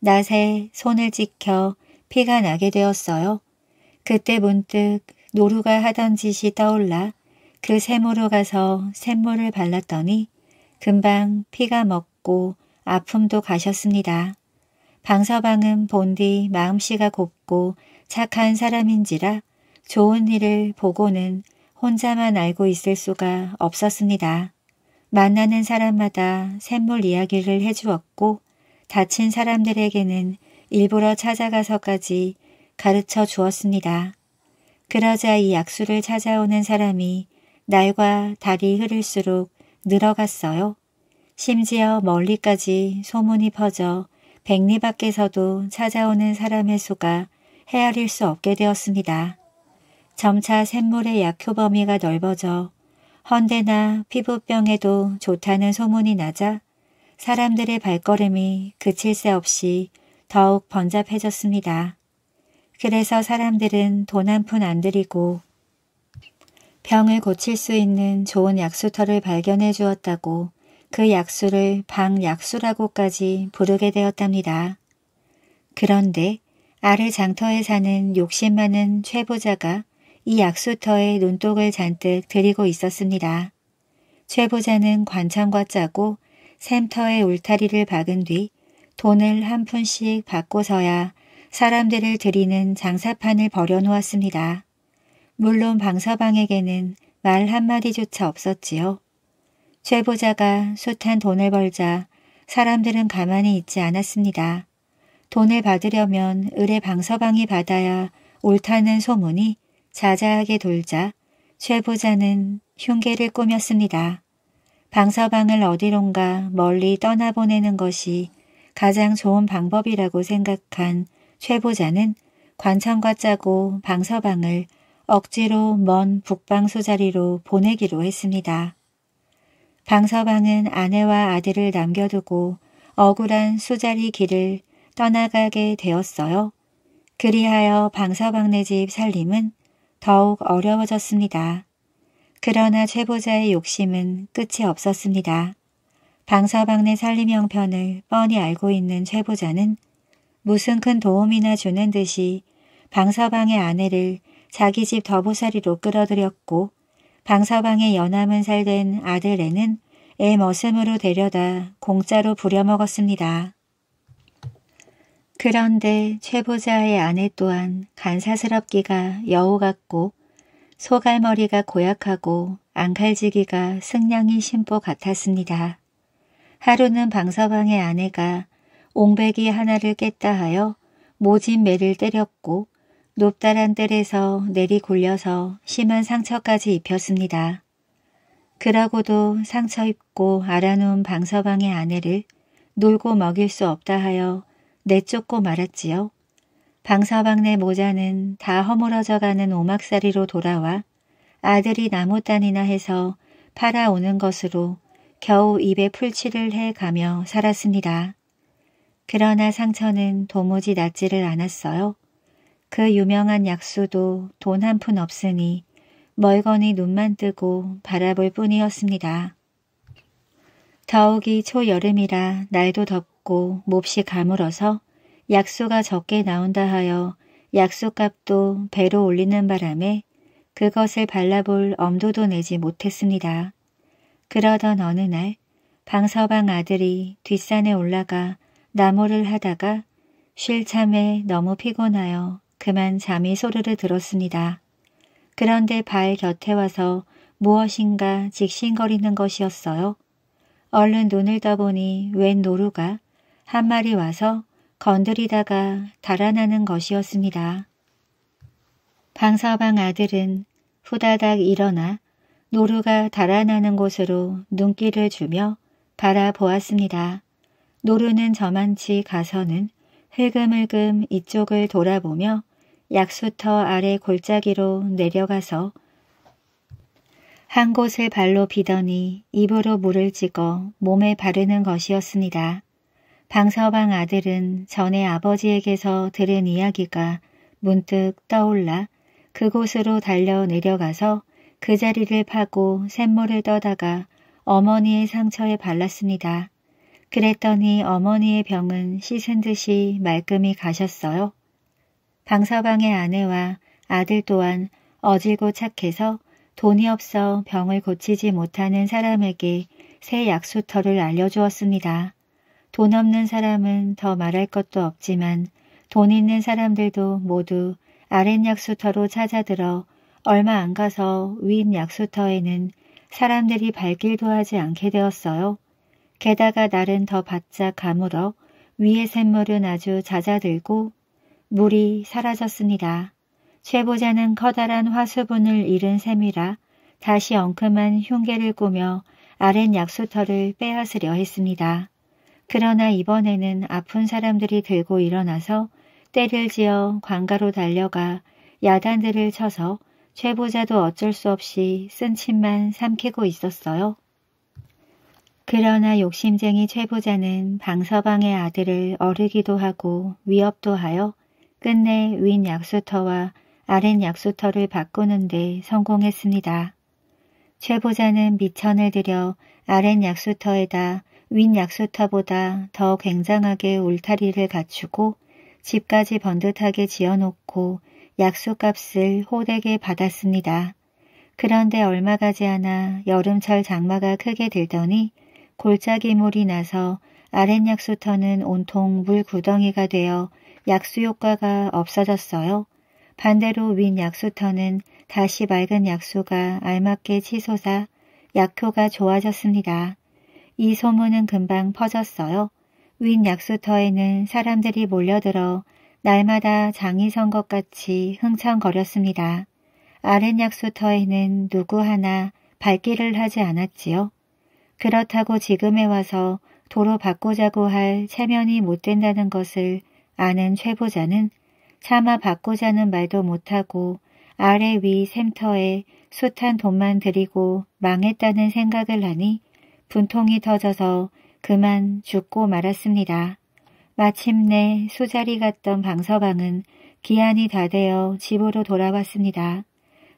낫에 손을 찍혀 피가 나게 되었어요. 그때 문득 노루가 하던 짓이 떠올라 그 샘으로 가서 샘물을 발랐더니 금방 피가 먹고 아픔도 가셨습니다. 방서방은 본디 마음씨가 곱고 착한 사람인지라 좋은 일을 보고는 혼자만 알고 있을 수가 없었습니다. 만나는 사람마다 샘물 이야기를 해주었고 다친 사람들에게는 일부러 찾아가서까지 가르쳐 주었습니다. 그러자 이 약수를 찾아오는 사람이 날과 달이 흐를수록 늘어갔어요. 심지어 멀리까지 소문이 퍼져 백리 밖에서도 찾아오는 사람의 수가 헤아릴 수 없게 되었습니다. 점차 샘물의 약효 범위가 넓어져 헌데나 피부병에도 좋다는 소문이 나자 사람들의 발걸음이 그칠 새 없이 더욱 번잡해졌습니다. 그래서 사람들은 돈 한 푼안 들이고 병을 고칠 수 있는 좋은 약수터를 발견해 주었다고 그 약수를 방약수라고까지 부르게 되었답니다. 그런데 아래 장터에 사는 욕심 많은 최부자가 이 약수터에 눈독을 잔뜩 들이고 있었습니다. 최부자는 관창과 짜고 샘터에 울타리를 박은 뒤 돈을 한 푼씩 받고서야 사람들을 들이는 장사판을 벌여놓았습니다. 물론 방서방에게는 말 한마디조차 없었지요. 제보자가 숱한 돈을 벌자 사람들은 가만히 있지 않았습니다. 돈을 받으려면 을의 방서방이 받아야 옳다는 소문이 자자하게 돌자 최부자는 흉계를 꾸몄습니다. 방서방을 어디론가 멀리 떠나보내는 것이 가장 좋은 방법이라고 생각한 최부자는 관청과 짜고 방서방을 억지로 먼 북방 소자리로 보내기로 했습니다. 방서방은 아내와 아들을 남겨두고 억울한 수자리 길을 떠나가게 되었어요. 그리하여 방서방네 집 살림은 더욱 어려워졌습니다. 그러나 최보자의 욕심은 끝이 없었습니다. 방서방네 살림 형편을 뻔히 알고 있는 최보자는 무슨 큰 도움이나 주는 듯이 방서방의 아내를 자기 집 더보살이로 끌어들였고 방서방의 연함은 살된 아들 애는 애 머슴으로 데려다 공짜로 부려먹었습니다. 그런데 최부자의 아내 또한 간사스럽기가 여우 같고 소갈머리가 고약하고 안칼지기가 승냥이 심보 같았습니다. 하루는 방서방의 아내가 옹백이 하나를 깼다 하여 모진 매를 때렸고 높다란 뜰에서 내리 굴려서 심한 상처까지 입혔습니다. 그러고도 상처 입고 알아놓은 방서방의 아내를 놀고 먹일 수 없다 하여 내쫓고 말았지요. 방서방 내 모자는 다 허물어져가는 오막살이로 돌아와 아들이 나무단이나 해서 팔아오는 것으로 겨우 입에 풀칠을 해가며 살았습니다. 그러나 상처는 도무지 낫지를 않았어요. 그 유명한 약수도 돈 한 푼 없으니 멀거니 눈만 뜨고 바라볼 뿐이었습니다. 더욱이 초여름이라 날도 덥고 몹시 가물어서 약수가 적게 나온다 하여 약수값도 배로 올리는 바람에 그것을 발라볼 엄두도 내지 못했습니다. 그러던 어느 날 방서방 아들이 뒷산에 올라가 나무를 하다가 쉴 참에 너무 피곤하여 그만 잠이 소르르 들었습니다. 그런데 발 곁에 와서 무엇인가 직신거리는 것이었어요. 얼른 눈을 떠보니 웬 노루가 한 마리 와서 건드리다가 달아나는 것이었습니다. 방서방 아들은 후다닥 일어나 노루가 달아나는 곳으로 눈길을 주며 바라보았습니다. 노루는 저만치 가서는 흘금흘금 이쪽을 돌아보며 약수터 아래 골짜기로 내려가서 한 곳을 발로 비더니 입으로 물을 찍어 몸에 바르는 것이었습니다. 방서방 아들은 전에 아버지에게서 들은 이야기가 문득 떠올라 그곳으로 달려 내려가서 그 자리를 파고 샘물을 떠다가 어머니의 상처에 발랐습니다. 그랬더니 어머니의 병은 씻은 듯이 말끔히 가셨어요. 방서방의 아내와 아들 또한 어질고 착해서 돈이 없어 병을 고치지 못하는 사람에게 새 약수터를 알려주었습니다. 돈 없는 사람은 더 말할 것도 없지만 돈 있는 사람들도 모두 아랫 약수터로 찾아들어 얼마 안 가서 윗 약수터에는 사람들이 발길도 하지 않게 되었어요. 게다가 날은 더 바짝 가물어 위의 샘물은 아주 잦아들고 물이 사라졌습니다. 최보자는 커다란 화수분을 잃은 셈이라 다시 엉큼한 흉계를 꾸며 아랫 약수터를 빼앗으려 했습니다. 그러나 이번에는 아픈 사람들이 들고 일어나서 때를 지어 관가로 달려가 야단들을 쳐서 최보자도 어쩔 수 없이 쓴 침만 삼키고 있었어요. 그러나 욕심쟁이 최보자는 방서방의 아들을 어르기도 하고 위협도 하여 끝내 윈 약수터와 아랫 약수터를 바꾸는 데 성공했습니다. 최보자는 밑천을 들여 아랫 약수터에다 윈 약수터보다 더 굉장하게 울타리를 갖추고 집까지 번듯하게 지어놓고 약수값을 호되게 받았습니다. 그런데 얼마 가지 않아 여름철 장마가 크게 들더니 골짜기물이 나서 아랫 약수터는 온통 물구덩이가 되어 약수 효과가 없어졌어요. 반대로 윈 약수터는 다시 맑은 약수가 알맞게 치솟아 약효가 좋아졌습니다. 이 소문은 금방 퍼졌어요. 윈 약수터에는 사람들이 몰려들어 날마다 장이 선 것 같이 흥청거렸습니다. 아랫 약수터에는 누구 하나 발길을 하지 않았지요. 그렇다고 지금에 와서 도로 바꾸자고 할 체면이 못 된다는 것을 아는 최보자는 차마 바꾸자는 말도 못하고 아래 위 샘터에 숱한 돈만 들이고 망했다는 생각을 하니 분통이 터져서 그만 죽고 말았습니다. 마침내 수자리 갔던 방서방은 기한이 다 되어 집으로 돌아왔습니다.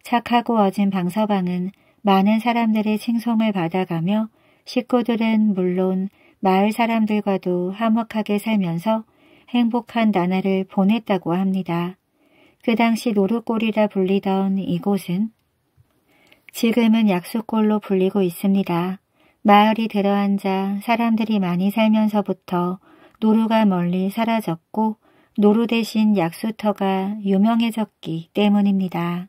착하고 어진 방서방은 많은 사람들의 칭송을 받아가며 식구들은 물론 마을 사람들과도 화목하게 살면서 행복한 나날을 보냈다고 합니다. 그 당시 노루골이라 불리던 이곳은 지금은 약수골로 불리고 있습니다. 마을이 들어앉아 사람들이 많이 살면서부터 노루가 멀리 사라졌고 노루 대신 약수터가 유명해졌기 때문입니다.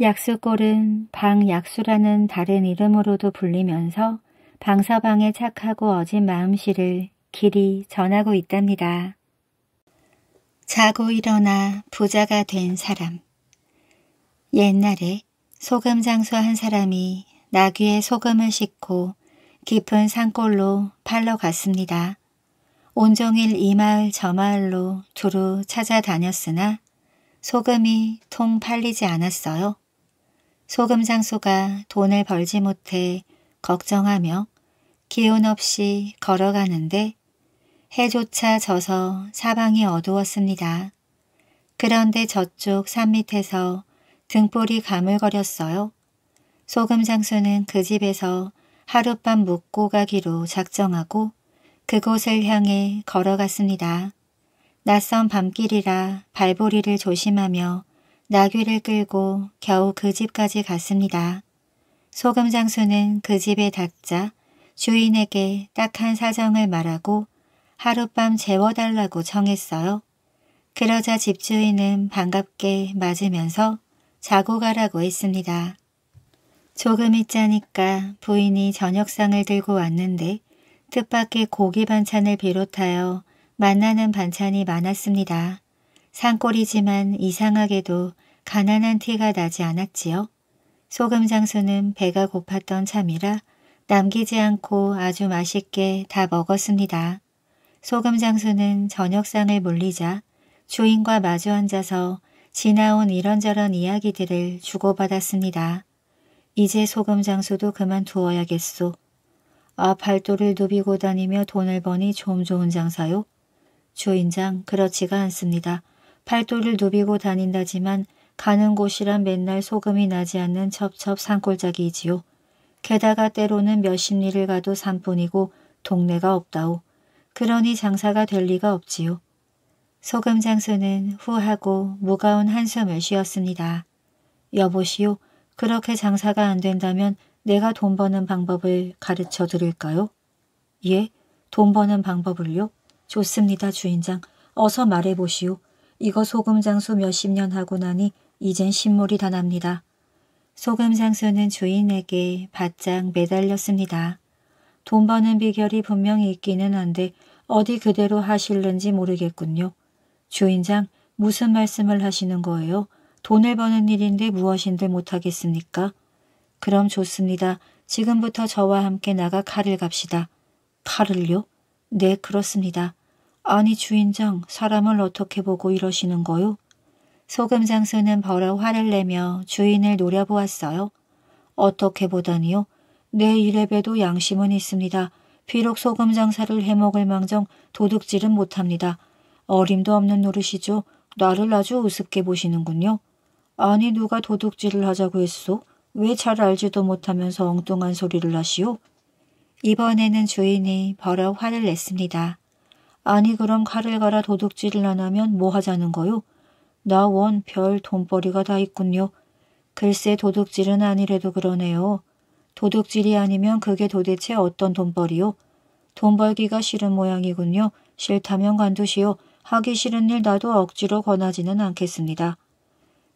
약수골은 방약수라는 다른 이름으로도 불리면서 방서방의 착하고 어진 마음씨를 길이 전하고 있답니다. 자고 일어나 부자가 된 사람 옛날에 소금 장수한 사람이 나귀의 소금을 싣고 깊은 산골로 팔러 갔습니다. 온종일 이 마을 저 마을로 두루 찾아다녔으나 소금이 통 팔리지 않았어요. 소금 장수가 돈을 벌지 못해 걱정하며 기운 없이 걸어가는데 해조차 져서 사방이 어두웠습니다. 그런데 저쪽 산 밑에서 등불이 가물거렸어요. 소금 장수는 그 집에서 하룻밤 묵고 가기로 작정하고 그곳을 향해 걸어갔습니다. 낯선 밤길이라 발보리를 조심하며 나귀를 끌고 겨우 그 집까지 갔습니다. 소금 장수는 그 집에 닿자 주인에게 딱 한 사정을 말하고 하룻밤 재워달라고 청했어요. 그러자 집주인은 반갑게 맞으면서 자고 가라고 했습니다. 조금 있자니까 부인이 저녁상을 들고 왔는데 뜻밖의 고기 반찬을 비롯하여 만나는 반찬이 많았습니다. 산골이지만 이상하게도 가난한 티가 나지 않았지요. 소금 장수는 배가 고팠던 참이라 남기지 않고 아주 맛있게 다 먹었습니다. 소금 장수는 저녁상을 몰리자 주인과 마주 앉아서 지나온 이런저런 이야기들을 주고받았습니다. 이제 소금 장수도 그만두어야겠소. 아 발도를 누비고 다니며 돈을 버니 좀 좋은 장사요? 주인장 그렇지가 않습니다. 팔도를 누비고 다닌다지만 가는 곳이란 맨날 소금이 나지 않는 첩첩 산골짜기이지요. 게다가 때로는 몇십 리를 가도 산뿐이고 동네가 없다오. 그러니 장사가 될 리가 없지요. 소금 장수는 후하고 무거운 한숨을 쉬었습니다. 여보시오, 그렇게 장사가 안 된다면 내가 돈 버는 방법을 가르쳐 드릴까요? 예, 돈 버는 방법을요? 좋습니다, 주인장. 어서 말해보시오. 이거 소금 장수 몇십 년 하고 나니 이젠 신물이 다 납니다. 소금 장수는 주인에게 바짝 매달렸습니다. 돈 버는 비결이 분명히 있기는 한데 어디 그대로 하실는지 모르겠군요. 주인장 무슨 말씀을 하시는 거예요? 돈을 버는 일인데 무엇인데 못하겠습니까? 그럼 좋습니다. 지금부터 저와 함께 나가 칼을 갑시다. 칼을요? 네, 그렇습니다. 아니 주인장, 사람을 어떻게 보고 이러시는 거요? 소금 장수는 벌어 화를 내며 주인을 노려보았어요. 어떻게 보다니요? 내 일에봬도 양심은 있습니다. 비록 소금 장사를 해먹을 망정 도둑질은 못합니다. 어림도 없는 노릇이죠. 나를 아주 우습게 보시는군요. 아니 누가 도둑질을 하자고 했소? 왜 잘 알지도 못하면서 엉뚱한 소리를 하시오? 이번에는 주인이 벌어 화를 냈습니다. 아니 그럼 칼을 갈아 도둑질을 안 하면 뭐 하자는 거요? 나 원 별 돈벌이가 다 있군요. 글쎄 도둑질은 아니래도 그러네요. 도둑질이 아니면 그게 도대체 어떤 돈벌이요? 돈 벌기가 싫은 모양이군요. 싫다면 관두시오. 하기 싫은 일 나도 억지로 권하지는 않겠습니다.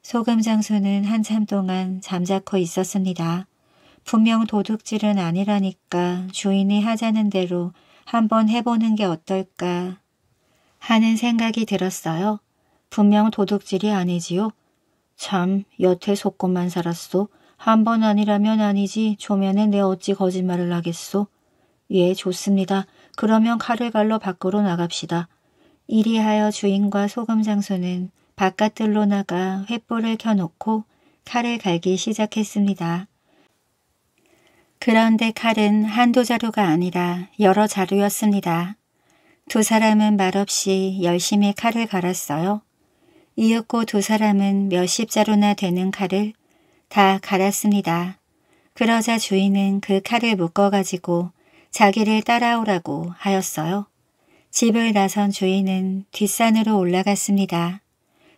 소금 장수는 한참 동안 잠자코 있었습니다. 분명 도둑질은 아니라니까 주인이 하자는 대로 한번 해보는 게 어떨까 하는 생각이 들었어요. 분명 도둑질이 아니지요. 참 여태 속고만 살았소. 한번 아니라면 아니지 조면에내 어찌 거짓말을 하겠소. 예, 좋습니다. 그러면 칼을 갈러 밖으로 나갑시다. 이리하여 주인과 소금 장소는 바깥들로 나가 횃불을 켜놓고 칼을 갈기 시작했습니다. 그런데 칼은 한두 자루가 아니라 여러 자루였습니다. 두 사람은 말없이 열심히 칼을 갈았어요. 이윽고 두 사람은 몇십 자루나 되는 칼을 다 갈았습니다. 그러자 주인은 그 칼을 묶어가지고 자기를 따라오라고 하였어요. 집을 나선 주인은 뒷산으로 올라갔습니다.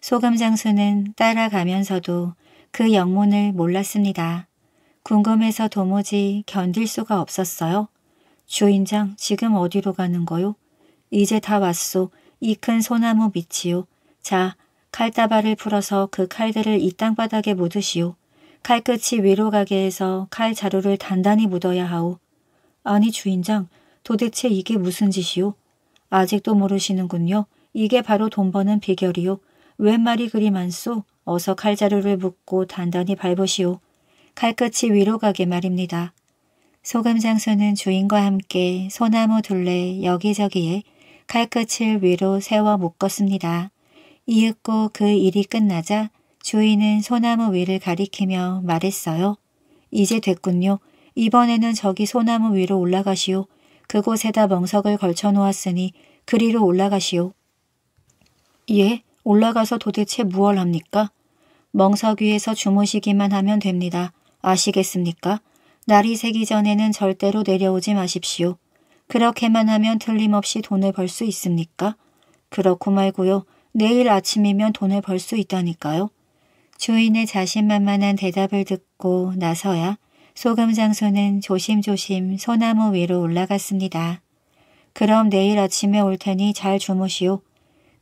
소금 장수는 따라가면서도 그 영문을 몰랐습니다. 궁금해서 도무지 견딜 수가 없었어요. 주인장 지금 어디로 가는 거요? 이제 다 왔소. 이 큰 소나무 밑이요. 자, 칼다발을 풀어서 그 칼들을 이 땅바닥에 묻으시오. 칼끝이 위로 가게 해서 칼 자루를 단단히 묻어야 하오. 아니 주인장, 도대체 이게 무슨 짓이오? 아직도 모르시는군요. 이게 바로 돈 버는 비결이오. 웬 말이 그리 많소? 어서 칼자루를 묶고 단단히 밟으시오. 칼끝이 위로 가게 말입니다. 소금 장수는 주인과 함께 소나무 둘레 여기저기에 칼끝을 위로 세워 묶었습니다. 이윽고 그 일이 끝나자 주인은 소나무 위를 가리키며 말했어요. 이제 됐군요. 이번에는 저기 소나무 위로 올라가시오. 그곳에다 멍석을 걸쳐 놓았으니 그리로 올라가시오. 예, 올라가서 도대체 무얼 합니까? 멍석 위에서 주무시기만 하면 됩니다. 아시겠습니까? 날이 새기 전에는 절대로 내려오지 마십시오. 그렇게만 하면 틀림없이 돈을 벌 수 있습니까? 그렇고 말고요. 내일 아침이면 돈을 벌 수 있다니까요. 주인의 자신만만한 대답을 듣고 나서야 소금장소는 조심조심 소나무 위로 올라갔습니다. 그럼 내일 아침에 올 테니 잘 주무시오.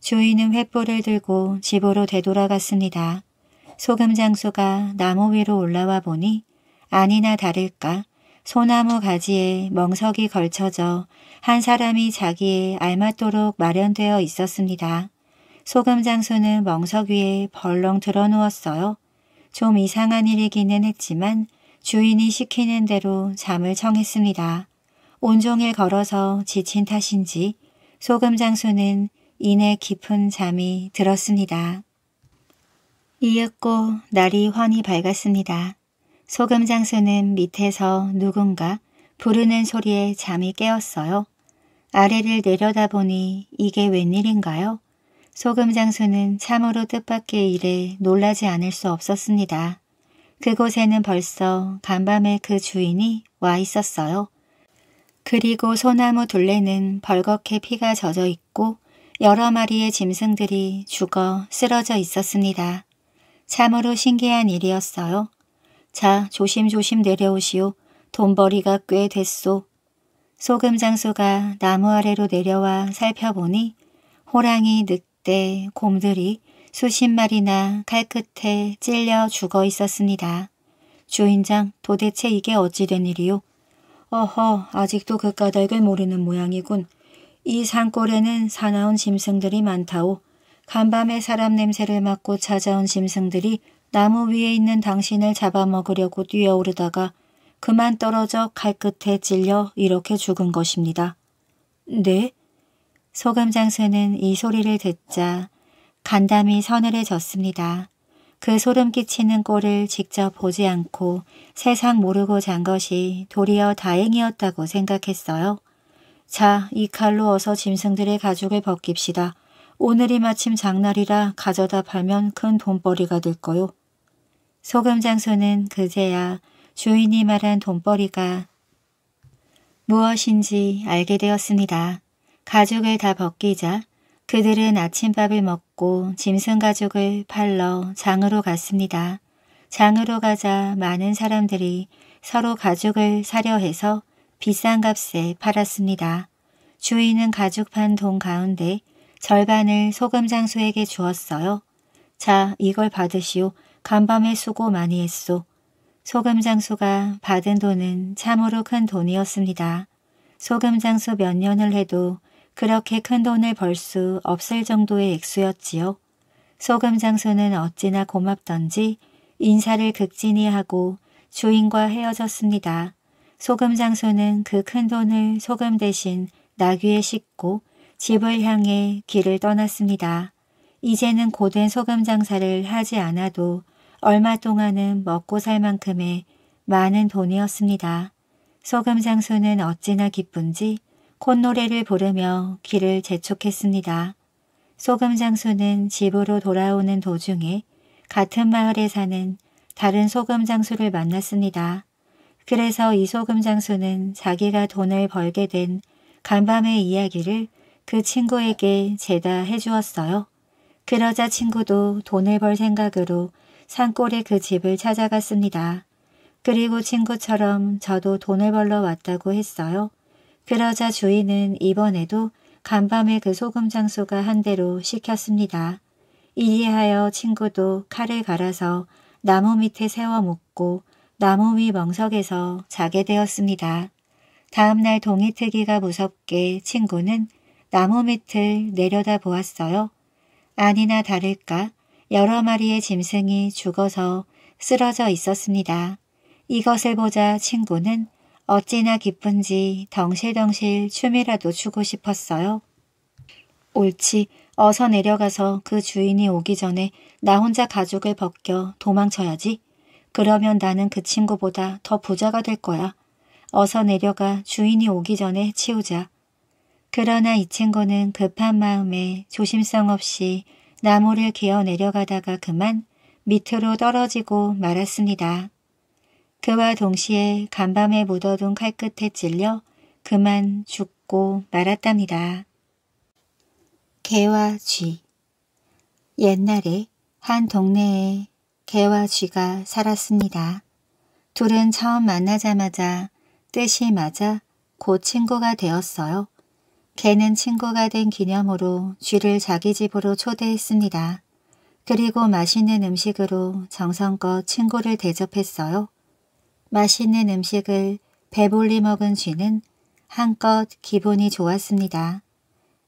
주인은 횃불을 들고 집으로 되돌아갔습니다. 소금장수가 나무 위로 올라와 보니 아니나 다를까 소나무 가지에 멍석이 걸쳐져 한 사람이 자기에 알맞도록 마련되어 있었습니다. 소금장수는 멍석 위에 벌렁 드러누웠어요좀 이상한 일이기는 했지만 주인이 시키는 대로 잠을 청했습니다. 온종일 걸어서 지친 탓인지 소금장수는 이내 깊은 잠이 들었습니다. 이윽고 날이 환히 밝았습니다. 소금장수는 밑에서 누군가 부르는 소리에 잠이 깨었어요. 아래를 내려다보니 이게 웬일인가요? 소금 장수는 참으로 뜻밖의 일에 놀라지 않을 수 없었습니다. 그곳에는 벌써 간밤에 그 주인이 와 있었어요. 그리고 소나무 둘레는 벌겋게 피가 젖어 있고 여러 마리의 짐승들이 죽어 쓰러져 있었습니다. 참으로 신기한 일이었어요. 자, 조심조심 내려오시오. 돈벌이가 꽤 됐소. 소금 장수가 나무 아래로 내려와 살펴보니 호랑이 늑 그때 곰들이 수십 마리나 칼끝에 찔려 죽어 있었습니다. 주인장 도대체 이게 어찌 된일이오 어허 아직도 그 까닭을 모르는 모양이군. 이 산골에는 사나운 짐승들이 많다오. 간밤에 사람 냄새를 맡고 찾아온 짐승들이 나무 위에 있는 당신을 잡아먹으려고 뛰어오르다가 그만 떨어져 칼끝에 찔려 이렇게 죽은 것입니다. 네? 소금장수는이 소리를 듣자 간담이 서늘해졌습니다. 그 소름 끼치는 꼴을 직접 보지 않고 세상 모르고 잔 것이 도리어 다행이었다고 생각했어요. 자, 이 칼로 어서 짐승들의 가죽을 벗깁시다. 오늘이 마침 장날이라 가져다 팔면 큰 돈벌이가 될 거요. 소금장수는 그제야 주인이 말한 돈벌이가 무엇인지 알게 되었습니다. 가죽을 다 벗기자 그들은 아침밥을 먹고 짐승 가죽을 팔러 장으로 갔습니다. 장으로 가자 많은 사람들이 서로 가죽을 사려 해서 비싼 값에 팔았습니다. 주인은 가죽 판 돈 가운데 절반을 소금 장수에게 주었어요. 자, 이걸 받으시오. 간밤에 수고 많이 했소. 소금 장수가 받은 돈은 참으로 큰 돈이었습니다. 소금 장수 몇 년을 해도 그렇게 큰 돈을 벌 수 없을 정도의 액수였지요. 소금 장수는 어찌나 고맙던지 인사를 극진히 하고 주인과 헤어졌습니다. 소금 장수는 그 큰 돈을 소금 대신 나귀에 싣고 집을 향해 길을 떠났습니다. 이제는 고된 소금 장사를 하지 않아도 얼마 동안은 먹고 살 만큼의 많은 돈이었습니다. 소금 장수는 어찌나 기쁜지 콧노래를 부르며 길을 재촉했습니다. 소금 장수는 집으로 돌아오는 도중에 같은 마을에 사는 다른 소금 장수를 만났습니다. 그래서 이 소금 장수는 자기가 돈을 벌게 된 간밤의 이야기를 그 친구에게 제다 해주었어요. 그러자 친구도 돈을 벌 생각으로 산골의 그 집을 찾아갔습니다. 그리고 친구처럼 저도 돈을 벌러 왔다고 했어요. 그러자 주인은 이번에도 간밤에 그 소금 장소가 한 대로 시켰습니다. 이리하여 친구도 칼을 갈아서 나무 밑에 세워 묶고 나무 위 멍석에서 자게 되었습니다. 다음날 동이 트기가 무섭게 친구는 나무 밑을 내려다 보았어요. 아니나 다를까 여러 마리의 짐승이 죽어서 쓰러져 있었습니다. 이것을 보자 친구는 어찌나 기쁜지 덩실덩실 춤이라도 추고 싶었어요. 옳지 어서 내려가서 그 주인이 오기 전에 나 혼자 가죽을 벗겨 도망쳐야지. 그러면 나는 그 친구보다 더 부자가 될 거야. 어서 내려가 주인이 오기 전에 치우자. 그러나 이 친구는 급한 마음에 조심성 없이 나무를 기어 내려가다가 그만 밑으로 떨어지고 말았습니다. 그와 동시에 간밤에 묻어둔 칼끝에 찔려 그만 죽고 말았답니다. 개와 쥐 옛날에 한 동네에 개와 쥐가 살았습니다. 둘은 처음 만나자마자 뜻이 맞아 곧 친구가 되었어요. 개는 친구가 된 기념으로 쥐를 자기 집으로 초대했습니다. 그리고 맛있는 음식으로 정성껏 친구를 대접했어요. 맛있는 음식을 배불리 먹은 쥐는 한껏 기분이 좋았습니다.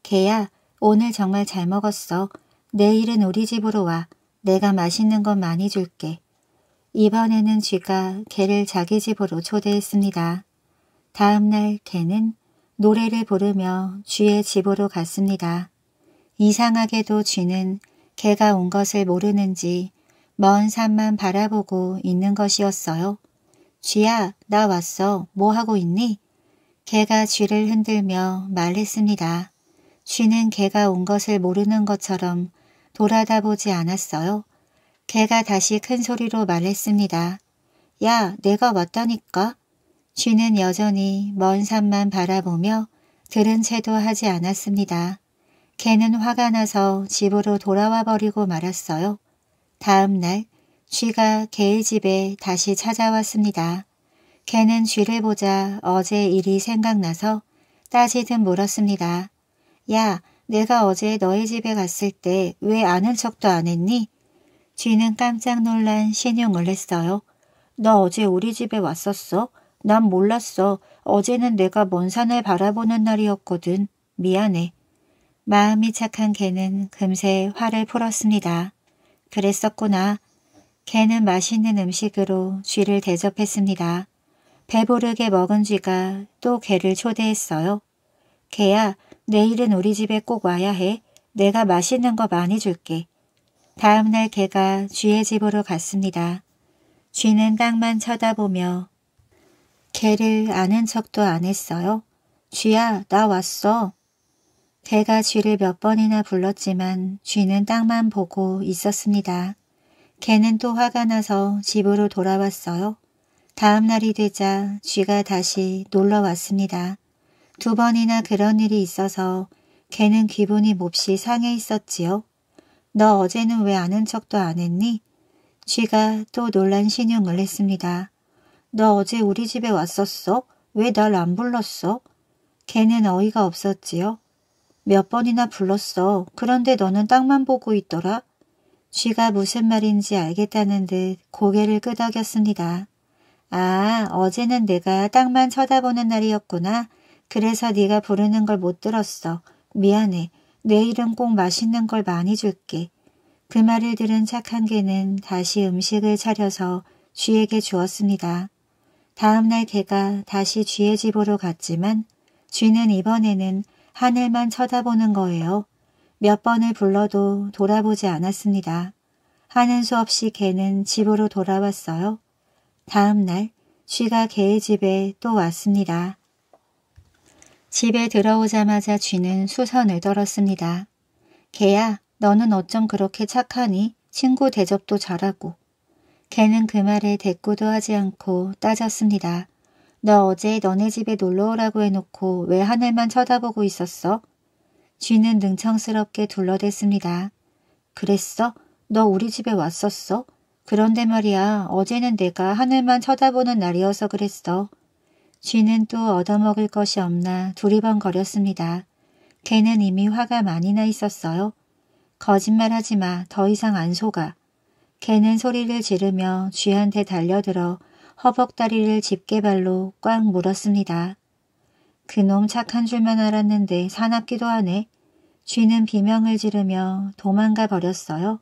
개야, 오늘 정말 잘 먹었어. 내일은 우리 집으로 와. 내가 맛있는 것 많이 줄게. 이번에는 쥐가 개를 자기 집으로 초대했습니다. 다음날 개는 노래를 부르며 쥐의 집으로 갔습니다. 이상하게도 쥐는 개가 온 것을 모르는지 먼 산만 바라보고 있는 것이었어요. 쥐야, 나 왔어. 뭐 하고 있니? 개가 쥐를 흔들며 말했습니다. 쥐는 개가 온 것을 모르는 것처럼 돌아다보지 않았어요. 개가 다시 큰 소리로 말했습니다. 야, 내가 왔다니까? 쥐는 여전히 먼 산만 바라보며 들은 채도 하지 않았습니다. 개는 화가 나서 집으로 돌아와 버리고 말았어요. 다음 날 쥐가 개의 집에 다시 찾아왔습니다. 개는 쥐를 보자 어제 일이 생각나서 따지듯 물었습니다. 야, 내가 어제 너희 집에 갔을 때 왜 아는 척도 안 했니? 쥐는 깜짝 놀란 신용을 했어요. 너 어제 우리 집에 왔었어? 난 몰랐어. 어제는 내가 먼 산을 바라보는 날이었거든. 미안해. 마음이 착한 개는 금세 화를 풀었습니다. 그랬었구나. 개는 맛있는 음식으로 쥐를 대접했습니다. 배부르게 먹은 쥐가 또 개를 초대했어요. 개야 내일은 우리 집에 꼭 와야 해. 내가 맛있는 거 많이 줄게. 다음날 개가 쥐의 집으로 갔습니다. 쥐는 땅만 쳐다보며 개를 아는 척도 안 했어요. 쥐야 나 왔어. 개가 쥐를 몇 번이나 불렀지만 쥐는 땅만 보고 있었습니다. 개는 또 화가 나서 집으로 돌아왔어요. 다음 날이 되자 쥐가 다시 놀러 왔습니다. 두 번이나 그런 일이 있어서 개는 기분이 몹시 상해 있었지요. 너 어제는 왜 아는 척도 안 했니? 쥐가 또 놀란 신용을 했습니다. 너 어제 우리 집에 왔었어? 왜 날 안 불렀어? 개는 어이가 없었지요. 몇 번이나 불렀어. 그런데 너는 땅만 보고 있더라. 쥐가 무슨 말인지 알겠다는 듯 고개를 끄덕였습니다. 아, 어제는 내가 땅만 쳐다보는 날이었구나. 그래서 네가 부르는 걸 못 들었어. 미안해. 내일은 꼭 맛있는 걸 많이 줄게. 그 말을 들은 착한 개는 다시 음식을 차려서 쥐에게 주었습니다. 다음날 개가 다시 쥐의 집으로 갔지만 쥐는 이번에는 하늘만 쳐다보는 거예요. 몇 번을 불러도 돌아보지 않았습니다. 하는 수 없이 개는 집으로 돌아왔어요. 다음 날 쥐가 개의 집에 또 왔습니다. 집에 들어오자마자 쥐는 수선을 떨었습니다. 개야 너는 어쩜 그렇게 착하니 친구 대접도 잘하고 개는 그 말에 대꾸도 하지 않고 따졌습니다. 너 어제 너네 집에 놀러오라고 해놓고 왜 하늘만 쳐다보고 있었어? 쥐는 능청스럽게 둘러댔습니다. 그랬어? 너 우리 집에 왔었어? 그런데 말이야 어제는 내가 하늘만 쳐다보는 날이어서 그랬어. 쥐는 또 얻어먹을 것이 없나 두리번거렸습니다. 걔는 이미 화가 많이 나 있었어요. 거짓말하지 마. 더 이상 안 속아. 개는 소리를 지르며 쥐한테 달려들어 허벅다리를 집게발로 꽉 물었습니다. 그놈 착한 줄만 알았는데 사납기도 하네. 쥐는 비명을 지르며 도망가 버렸어요.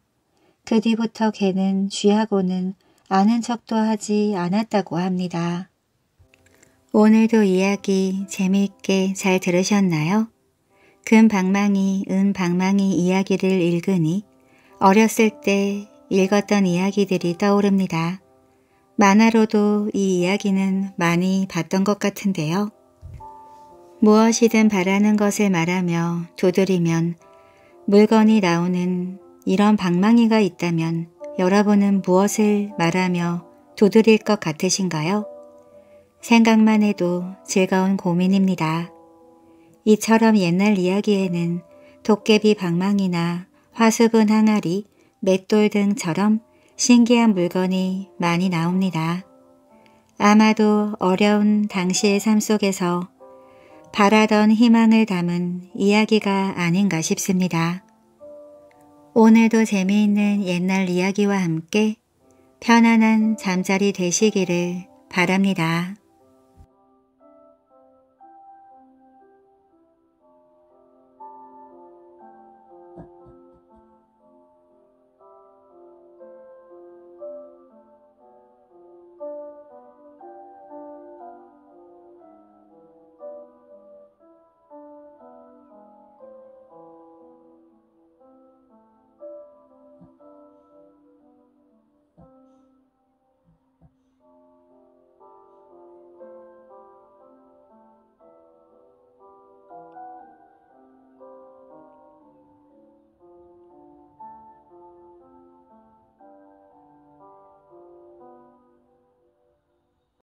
그 뒤부터 개는 쥐하고는 아는 척도 하지 않았다고 합니다. 오늘도 이야기 재미있게 잘 들으셨나요? 금방망이, 은방망이 이야기를 읽으니 어렸을 때 읽었던 이야기들이 떠오릅니다. 만화로도 이 이야기는 많이 봤던 것 같은데요. 무엇이든 바라는 것을 말하며 두드리면 물건이 나오는 이런 방망이가 있다면 여러분은 무엇을 말하며 두드릴 것 같으신가요? 생각만 해도 즐거운 고민입니다. 이처럼 옛날 이야기에는 도깨비 방망이나 화수분 항아리, 맷돌 등처럼 신기한 물건이 많이 나옵니다. 아마도 어려운 당시의 삶 속에서 바라던 희망을 담은 이야기가 아닌가 싶습니다. 오늘도 재미있는 옛날 이야기와 함께 편안한 잠자리 되시기를 바랍니다.